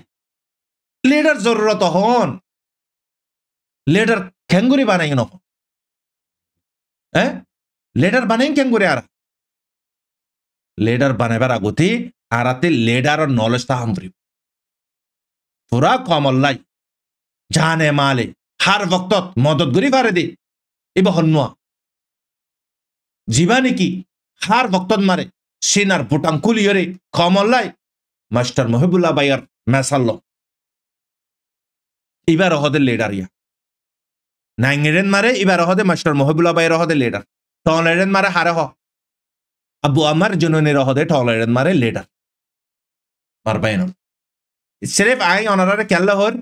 লিডার জরুরত হন লিডার খেঙ্গুরি বানাই হ্যাঁ লেডার বানাই কেন করে আর লেডার বানাইবার আগতে আরাতে লেডারর নলেজ তাহাম করিব পুরা কমল নাই জানে মালে হার বক্তত মদত করি পারে দে এব হন্যা জীবা নাকি হার ভক্ত মারে সেনার বুটাং কুলিয়রে কমল্লাই মাস্টার মহিবুল্লাহ বাইয়ার মেসাল্ল এবার রহদের লেডার ইয়া নাইঙ্গেরেন মারে এবার রহদে মাস্টার মহিবুল্লাহ বাইয়ের রহদের লেডার ٹالرن ابو جنہوں نے رہا دے مارے لیڈر مر صرف آئیں ہور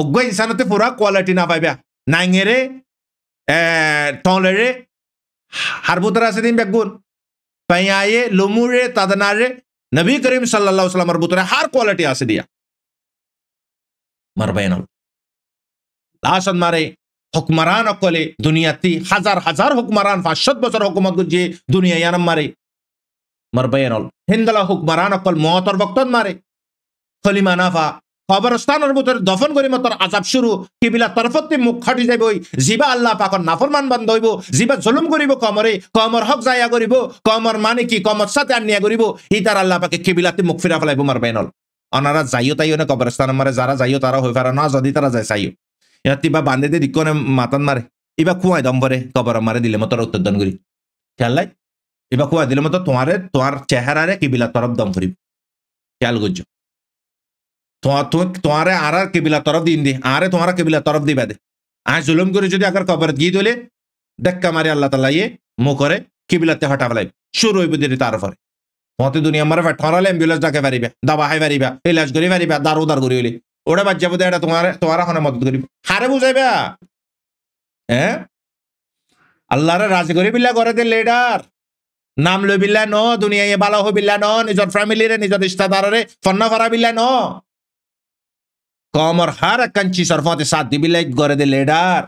اگو پورا کوالٹی نہ بیا رے رے رے بیگون آئے لومو نبی کریم صلی اللہ علیہ وسلم مربوط رہے ہر کوالٹی آسے دیا مر لاسن مارے হুকমারান অকলে দুনিয়াতে হাজার হাজার হুকমারান পাঁচশত বছর হুকুমত গুজিয়ে দুনিয়া ইয়ানম মারে অল হিন্দলা হুকমারান অকল মতর বক্ত মারে খলিমা নাফা কবরস্থানের ভিতরে দফন করি মতর আজাব শুরু কিবিলা তরফতে মুখ খাটি যাইব জিবা আল্লাহ পাকর নাফরমান বান্ধ হইব জিবা জুলুম করিব কমরে কমর হক জায়া করিব কমর মানে কি কমর সাথে আনিয়া করিব ইতার আল্লাহ পাকে কিবিলাতে মুখ ফিরা ফেলাইব বেনল অনারা যাইও তাইও না কবরস্থান মারে যারা যাইও তারা হয়ে না যদি তারা যায় চাইও বা বান্ধে দি রিকনে মাতান মারে ইবা খুঁয়াই দম ভরে কবর মারে দিলে মতো উত্তোদন করি খেয়াল নাই এবার খুঁয়াই দিলে মতো তোমারে তোমার চেহারারে কিবিলা তরফ দম ভরিব খেয়াল করছো তোমারে আর আর কেবিলা তরফ দিন দি আরে তোমার কেবিলা তরফ দিবা দে আয় জুলুম করে যদি আগার কবর গিয়ে দিলে দেখা মারে আল্লাহ তালা ইয়ে মো করে কিবিলাতে হটা ফেলাই শুরু হইব দিদি তার উপরে মতে দুনিয়া মারে ঠরালে অ্যাম্বুলেন্স ডাকে পারিবে দাবা হাই পারিবা এলাজ করি পারিবা দারু দার করি ওটা বাদ যাবো এটা তোমার তোমার হনে মদত করি হারে বুঝাইবা হ্যাঁ আল্লাহরে রাজি করি বিল্লা করে দিল লিডার নাম লই বিল্লা ন দুনিয়ায় ভালো হবিল্লা ন নিজের রে নিজের রিস্তাদাররে ফন্ন ফরা বিল্লা ন কমর হার কাঞ্চি সরফতে সাথ দিবিলাই করে দে লিডার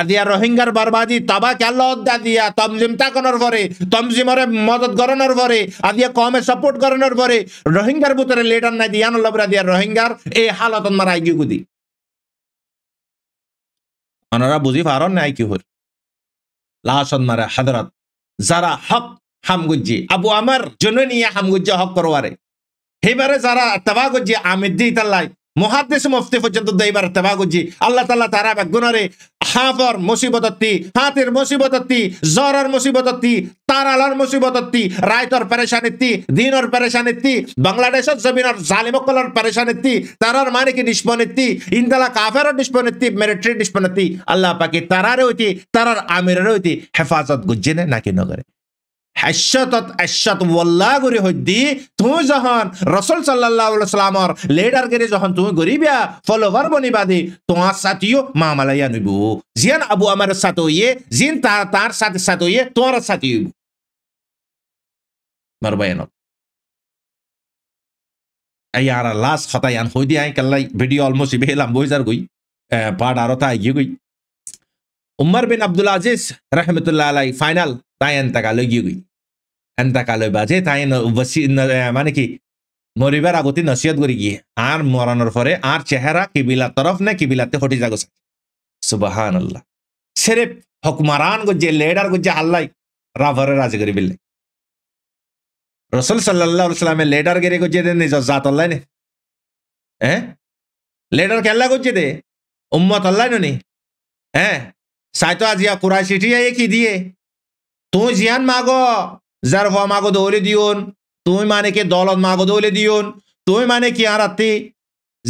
আদিয়া রোহিঙ্গার বরবাদি তাবা কেল অদ্দা দিয়া তমজিম তাকানোর পরে তমজিমরে মদত করানোর পরে আদিয়া কমে সাপোর্ট করানোর পরে রোহিঙ্গার ভিতরে লেটার নাই দিয়া নলবরা দিয়া রোহিঙ্গার এই হালত আই আইকি গুদি অনারা বুঝি পারন নাই কি হর লাশন মারা হাদরত যারা হক হামগুজি আবু আমার জন্য নিয়ে হামগুজ্জা হক করবারে হেবারে যারা তাবা গুজি আমিদ্দি তাল্লাই মহাদেশ মুফতি পর্যন্ত দইবার তেবা গুজি আল্লাহ তাল্লাহ তারা বেগুণরে হাফর মুসিবতত্তি হাতের মুসিবতত্তি জ্বরের মুসিবতত্তি তারালার মুসিবতত্তি রায়তর পেরেশানিত্তি দিনর পেরেশানিত্তি বাংলাদেশের জমিনের জালিমকলর পেরেশানিত্তি তারার মানে কি নিষ্পনিত্তি ইন্দালা কাফের নিষ্পনিত্তি মিলিটারি নিষ্পনিত্তি আল্লাহ পাকি তারারে হইতি তারার আমিরের হইতি হেফাজত গুজ্জিনে নাকি নগরে হাস্যতত আশ্যত ওল্লা গরি হদ্দি যখন রসল লেডার গেরে যখন তুমি গরিবা ফলোভার তোমার নিব আবু আমার হইয়ে তার তার সাথে হইয়ে তোমার হইব আর খতাই আন উম্মার বিন আব্দুল আজিজ রহমতুল্লাহ ফাইনাল তাই tayantakalo yugi. Antakalo baje tayan vasi মানে কি মরিবার আগতে নসিহত করে গিয়ে আর মরানোর পরে আর চেহারা কিবিলা তরফ না কিবিলাতে হটি যা যাগো সুবাহান আল্লাহ সেরে হকমারান গজ্জে লেডার গজ্জে আল্লাহ রাভরে রাজি করে বিল্লাই রসুল সাল্লাহ সাল্লামে লেডার গেরে গজ্জে দে নিজ জাত আল্লাহ নে হ্যাঁ লেডার কেল্লা গজ্জে দে উম্মত আল্লাহ নি হ্যাঁ সাইতো আজিয়া কুরাই চিঠি কি দিয়ে তুমি জিয়ান মাগ যার হওয়া মাগো দৌলে দিওন তুমি মানে কি দলত মাগো দৌলে দিওন তুমি মানে কি আরাতি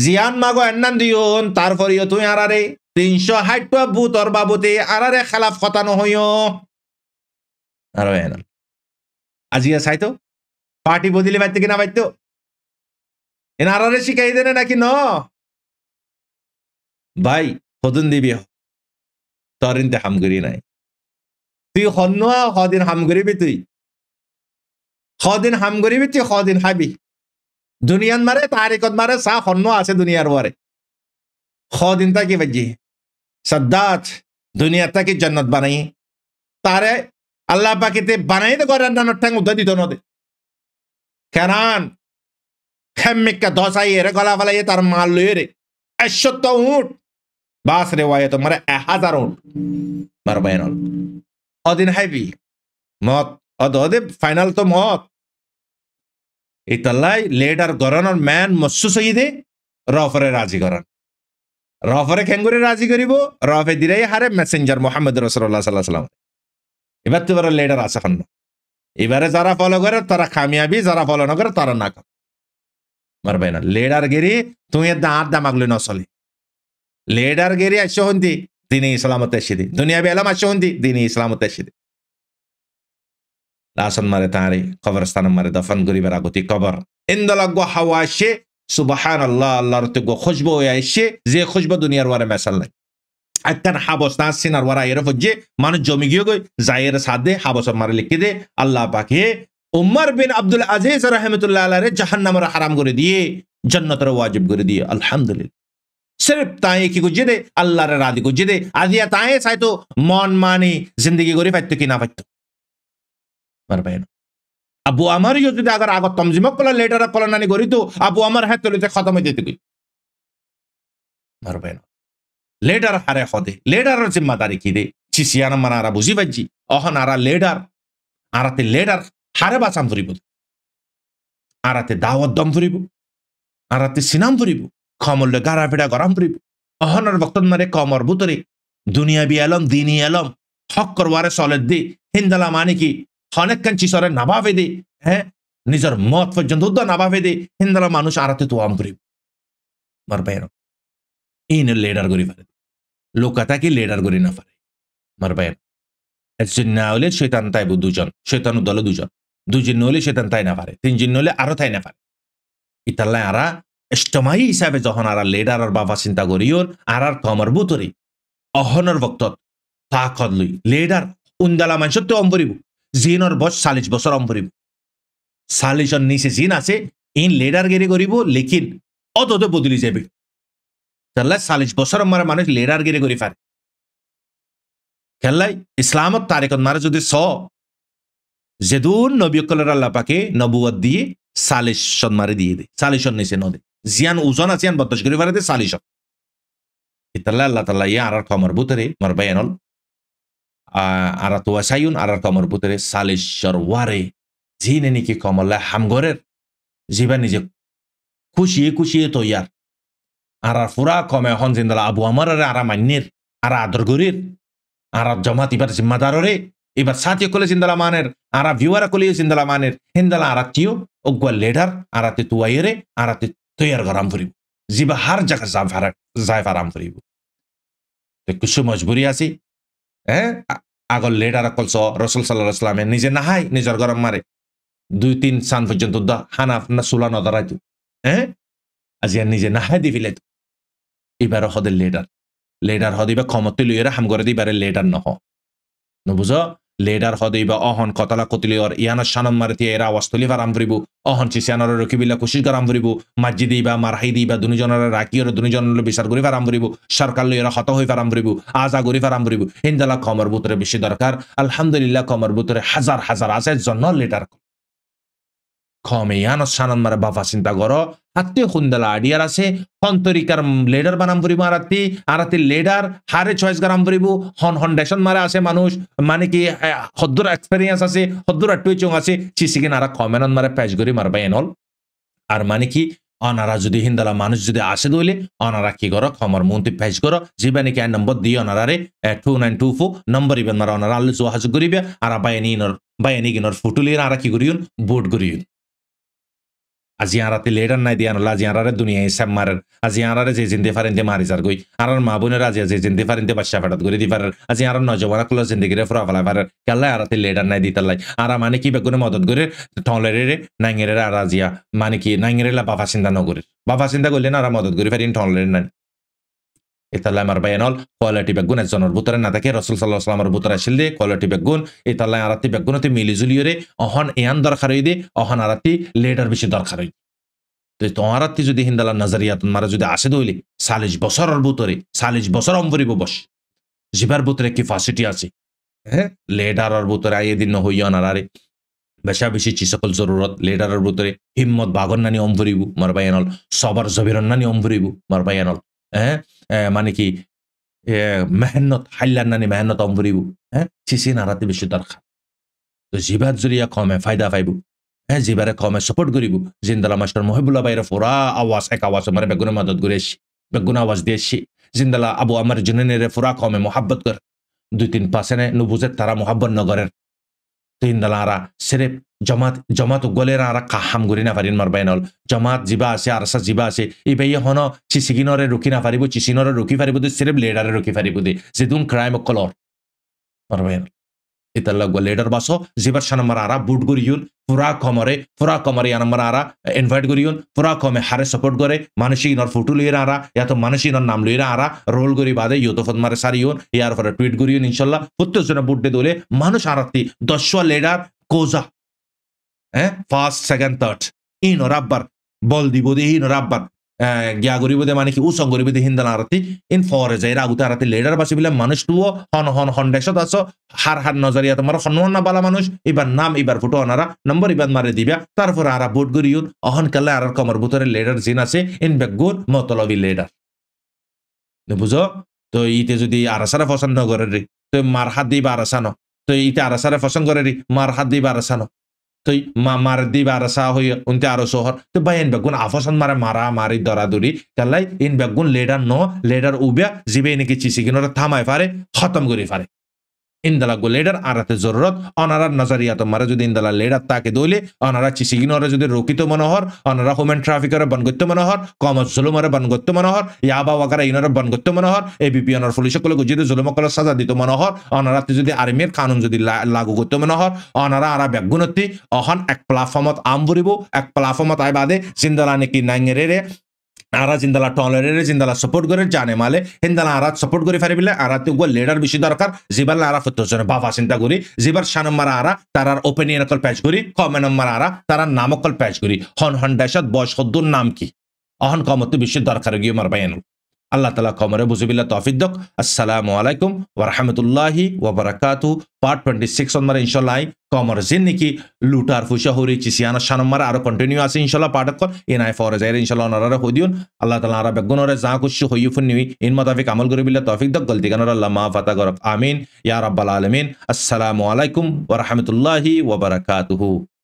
জিয়ান মাগো এন্নান দিওন তারপরেও তুমি আরে তিনশো ষাটটা বুতর বাবুতে আরে খেলাফ কথা নহইও আর আজি চাইতো পার্টি বদলি বাইতে কিনা বাইত এন আরারে শিখাই দেনে নাকি ন ভাই খোদন দিবি তরিনতে হামগুরি নাই তুই হন্যা হদিন হাম করিবি তুই হদিন হাম করিবি তুই হদিন হাবি দুনিয়ান মারে তারিখত মারে সা হন্য আছে দুনিয়ার ওয়ারে হদিন তাকি বাজি সাদ্দাত দুনিয়া তাকি জন্নত বানাই তারে আল্লাহ পাকিতে বানাই তো করার নানোর ঠ্যাং উদ্ধার দিত নদে কেনান খেমিকা দশাই এরে গলা ফেলাই তার মাল লইয়ে রে একশো উঠ বাস রে ওয়াই তোমার এক হাজার উঠ মার বাইন din haybi mot adode final to mot italai later goran or man musu sayide rafare raji goran রফরে খেঙ্গুরে রাজি করিব রফে দিরাই হারে মেসেঞ্জার মোহাম্মদ রসল্লাহ সাল্লাহ সাল্লাম এবার তো লেডার আছে হন এবারে যারা ফলো করে তারা খামিয়াবি যারা ফলো না করে তারা না কর মারবে না লেডার গেরি তুই দাঁত দামাগলি নসলি লেডার গেরি আসছে হন্তি দিনে ইসলাম তেশিদি দুনিয়াবি আলাম আশি দিনে ইসলাম তেশিদি লাশন মারে তাঁরে কবরস্থান মারে দফন গরিবের আগতি কবর ইন্দলাগ হাওয়া আসে সুবাহান আল্লাহ আল্লাহর তো গো খুশব হয়ে আসে যে খুশব দুনিয়ার ওয়ারে মেসাল নাই একখান হাবস না সিনার ওয়ারা এরফ যে মানুষ জমি গিয়ে গই জায়ের সাদে হাবস মারে লিখে দে আল্লাহ পাকে উমর বিন আব্দুল আজিজ রহমতুল্লাহ আলারে জাহান্নামের হারাম করে দিয়ে জান্নাতের ওয়াজিব করে দিয়ে আলহামদুলিল্লাহ सिर्फ ताएं की गुज्जे अल्लाह रे राधी गुज्जे दे आधिया ताएं साय तो मौन मानी जिंदगी गोरी फैत्तु की ना फैत्तु पर बहन আবু আমার যদি আগার আগত তমজিমক পলা লেটার পলা নানি গরি তো আবু আমার হ্যাঁ তুলিতে খতম হইতে তুই মারবে না লেডার হারে হদে লেডারের জিম্মাদারি কি দে চিসিয়ানা মানে আরা বুঝি পাচ্ছি অহন আরা লেডার আরাতে লেডার হারে বাঁচাম ধরিব আরাতে দাওয়াত দম ধরিব আরাতে সিনাম ধরিব কমলে গাড়া ফেড়া গরম ফুরিব অহনর বক্তনমারে কমর বুতরে দুনিয়াবি আলম দিনী আলম হক করবারে সলের দি হিন্দালা মানে কি হনেকখান চিসরে নাবাবে দে হ্যাঁ নিজের মত পর্যন্ত উদ্য নাবাবে দে হিন্দালা মানুষ আরাতে তো আম করিব মার বাইর ইন লেডার করি ফেলে লোকাতাকে লেডার করি না ফেলে মার বাইর একজন না হলে শৈতান তাইব দুজন শৈতান দল দুজন দুজন হলে শৈতান তাই না পারে তিনজন হলে আরো তাই না পারে ইতাল্লাই আরা ইষ্টমাহী হিসাবে যখন আর লেডারর বাবা চিন্তা করিওর আর আর কমর বুতরি অহনর বক্ত তাকত লই লেডার উন্দালা মানুষ অম করিব জিনর বস চাল্লিশ বছর অম করিব নিচে জিন আছে ইন লেডার গেরি করিব লেকিন অততে বদলি যাবে খেললাই চাল্লিশ বছর মারা মানুষ লেডার গেরি করি পারে খেললাই ইসলামত তারেক মারে যদি স যেদুন নবী কলের আল্লাপাকে নবুয় দিয়ে সালেশন মারে দিয়ে দে সালেশন নিচে নদে زیان اوزان زیان برداشتگیری وارد سالی شد الله الله تعالی یا عرارتها مربوطه ری مربینال عرارت وسیون عرارتها مربوطه ری سالی شرواری زین نیکی کاملا همگاره زیبا نیزه کوشیه کوشیه تو یار عرار فرا کامه هان زندال ابو امر ری عرار منیر عرار عدرگوریر عرار جماعت ایبر زمدارو ری এবার সাথে কলে সিন্দালা মানের আরা ভিউয়ারা কলে সিন্দালা মানের হিন্দালা আরাত্তিও অগুয়া লেডার আরাতে তুয়াইরে আরাতে তৈয়ার করাম ফুরিব ଯିବା ହାର ଜାଗା ଜାଇଫାରାମ କରିବୁ କୁସୁ ମଜବୁରୀ ଆସି ଏଁ ଆଗ ଲେଡ଼ାର କଲସ ରସୁଲ ସାଲ୍ଲା ଇସଲାମେ ନିଜେ ନାହାଇ ନିଜର ଗରମ ମାରେ ଦୁଇ ତିନ ସାନ ପର୍ଯ୍ୟন্ত হানা না সুলা নদরা তু হ্যাঁ আজি আর নিজে নাহাই দিবিলে তু এবার হদে লেডার লেডার হদিবা ক্ষমতে লইয়েরা হাম করে দিবারে লেডার নহ বুঝ লেডার হদেইবা অহন কতলা অর ইয়ানা সানন মারতি এরা অস্থলি ওয়াস্তলিফা রামভরিবু অহন চিসিয়ানর রকিবিল্লা কুশিস রামভরিবু মাজ্জি দিবা মারহাই দিবা দুজনের রাকিয়র দুজনের বিচার করিবা ভরিবু সরকার লইরা হত হইবা ভরিবু আজা গরি করিবা ভরিবু হিন্দালা কমর বুতরে বেশি দরকার আলহামদুলিল্লাহ কমর বুতরে হাজার হাজার আছে জন্য লেডার কমেইয়ান সানমার বাফা চিন্তা কর আত্মীয় খুন্দালা আডিয়ার আছে হন্তরিকার লেডার বানাম ফুরিব আরাতি আরাতি লেডার হারে চয়েস গারাম ফুরিব হন হন্ডেশন মারে আছে মানুষ মানে কি সদ্দুর এক্সপেরিয়েন্স আছে সদ্দুর আটুই চং আছে চিচিকেন আর কমেনন মারে প্যাচ করি মারবা এনল আর মানে কি অনারা যদি হিন্দালা মানুষ যদি আসে দইলে অনারা কি করো খমর মন্ত্রী ফেস করো নাকি আইন নম্বর দিয়ে অনারারে two nine two four number ইবেন মারা অনারা আল্লু যোগাযোগ করিবে আর বায়ানি ইনর বায়ানি গিনর ফুটুলি আর কি করিউন বোর্ড করিউন আজ ইয়ারাতে লেডার নাই দিয়ে আনলা আজ ইয়ারারে দুনিয়া হিসাব মারেন আজ ইয়ারারে যে জিন্দে ফারিনতে মারি যার গই আর মা বোনের আজ যে জিন্দে ফারিনতে বাচ্চা ফাটাত করে দি পারেন আজ ইয়ার নজবানা কুলো জিন্দগিরে ফুরা ফেলা পারেন কাল্লা আরাতে লেডার নাই দিতে লাই আর মানে কি বেগুনে মদত করে ঠলেরে রে নাঙ্গেরে আর আজিয়া মানে কি নাঙ্গেরে বাবা চিন্তা নগরের বাবা চিন্তা করলে না আর মদত করে ফারিন ঠলের নাই ইতাল্লাহ আমার বায়ানল কয়লাটি বেগুন এজনের বুতরে না থাকে রসুল সাল্লাহ সাল্লামর বুতরে আসিল দে কয়লাটি বেগুন ইতাল্লাহ আরাতি বেগুনতে মিলি জুলিয়ে রে অহন এয়ান দরকার অহন আরাতি লেডার বেশি দরকার হই তো তোমারাত্তি যদি হিন্দালার নাজারিয়াত মারা যদি আসে দইলে চাল্লিশ বছরের বুতরে চাল্লিশ বছর অম্বরিব বস জিবার বুতরে কি আছে হ্যাঁ লেডারের বুতরে আইয়ে দিন হইয়া না রে বেশা বেশি সকল জরুরত লেডারের বুতরে হিম্মত বাগন নানি অম্বরিব মার এনল সবার জবিরন নানি অম্বরিব মার বায়ানল মানে কি মেহনত হাইল্লান্নানি মেহনত অম্বরিব হ্যাঁ চিচি নাৰাতি বেছি দৰকাৰ তো জিবাত জুড়িয়া কমে ফায়দা পাইব হ্যাঁ জিবাৰে কমে সাপোর্ট করিব জিন্দালা মাস্টার মহিবুল্লা বাইরে ফোরা আওয়াজ এক আওয়াজ আমার বেগুনৰ মাজত করে আহিছে বেগুন আওয়াজ দিয়ে আসছি জিন্দালা আবু আমার জুনেনেরে ফোরা কমে মহাব্বত কর দুই তিন পাশে নে নুবুজের তারা মহাব্বত নগরের তিন দালারা সেরেপ জমাত জমাত গলের আর কাহাম গুড়ি না পারিন মার বাইনল জমাত জিবা আছে আর সা জিবা আছে ইবাই হন চিচিকিনরে রুখি না পারিব চিচিনরে রুখি পারিব সেরেপ লেডারে রুখি পারিব দে যেদিন ক্রাইম অকল মার বাইনল ಇತ್ತಲ್ಲ ಲೇಡರ್ ಬಾಸೋ ಜಿಬರ್ ಶನಮರ ಆರ ಬುಟ್ ಗುರಿಯುನ್ পুরা কমরে পুরা কমরে ইয়ান আমার আরা ইনভাইট করিউন পুরা কমে হারে সাপোর্ট করে মানুষ ইনর ফটো লইরা আরা ইয়া তো মানুষ ইনর নাম লইরা আরা রোল করি বাদে ইউ তো ফতমারে সারিউন ইয়ার পরে টুইট করিউন ইনশাল্লাহ প্রত্যেক জনে বুটে দোলে মানুষ আরাতি দশয়া লেডার কোজা হ্যাঁ ফার্স্ট সেকেন্ড থার্ড ইন ওর আব্বার বল দিব দে ইন ওর আব্বার গিয়াগরিবদে মানে কি উ সংগরিবদে হিন্দাল আরতি ইন ফরেজ এর আগুতে আরতি লেডার বিলা মানুষ তুও হন হন হন দেশত আছো হার হার নজরিয়া তোমার হনহন না বালা মানুষ এবার নাম এবার ফটো অনারা নম্বর এবার মারে দিবা তারপর আরা ভোট গরিউন অহন কালে আর কমর ভিতরে লেডার জিন আছে ইন গুড মতলবি লেডার বুঝো তো ইতে যদি আরাসারা পছন্দ করে রে তো মার হাত দিবা আরাসানো তো ইতে আরাসারা পছন্দ করে রে মার হাত দিবা আরাসানো তো মারদি বারসা হই উনতে আরো সোহর তো ভাই এন বেগুন আফসান মারে মারা মারি দরাদুরি কালাই ইন বেগুন লেডার ন লেডার উবে জিবে নাকি চিসি কিনোরা থামায় পারে খতম করি পারে ইন্দালা গোলেডার আরাতে জরুরত অনারা নজারিয়াত মারা যদি ইন্দালা লেডার তাকে দৌলে অনারা চিসিগিনরে যদি রকিত মনোহর অনারা হোমেন ট্রাফিকরে বনগত্য মনোহর কমজ জুলুমরে বনগত্য মনোহর ইয়াবা ওয়াকারা ইনরে বনগত্য মনোহর এবিপি অনার পুলিশ গজিত জুলুম সাজা দিত মনোহর অনারা যদি আর্মির কানুন যদি লাগু গত্য মনোহর অনারা আরা ব্যাগুনতি অহন এক প্ল্যাটফর্মত আম এক প্ল্যাটফর্মত আইবাদে জিন্দালা নেকি নাইঙ্গেরে আরা জিন্দালা টলের জিন্দালা সাপোর্ট করে জানে মালে হিন্দালা আরাত সাপোর্ট করে ফারিবিলে আরাতে উগুয়া লিডার বেশি দরকার জিবার আরা ফতোজনে বাবা চিন্তা করি জিবার নম্বর আরা তারার ওপেনিয়ন কল প্যাচ করি কমে নম্বর আরা তারার নামকল প্যাচ করি হন হন ড্যাশত বয়স নাম কি অহন কমত বেশি দরকার গিয়ে মার বাইন আল্লাহ তালা কমরে বুজুবিল্লা তফিদ্দক আসসালামু আলাইকুম ওরহামতুল্লাহি ওবরাকাতু পার্ট টোয়েন্টি সিক্স অনমারে ইনশাল্লাহ কমর জিন জিন্নিকি লুটার ফুসা ফুসাহুরি চিসিয়ান সানমারা আরো কন্টিনিউ আছে ইনশাল্লাহ পাঠক কর এনআই ফরে যাই ইনশাল্লাহ অনারা হদিউন আল্লাহ তালা আরা বেগুনরে যা কুশি হইফুন নিবি ইন মোতাফিক আমল করিবিল্লা তফিদ্দক গলতি গানোর আল্লাহ মা ফাতা গরব আমিন ইয়া রাব্বাল আলমিন আসসালামু আলাইকুম ওরহামতুল্লাহি ওবরাকাতুহু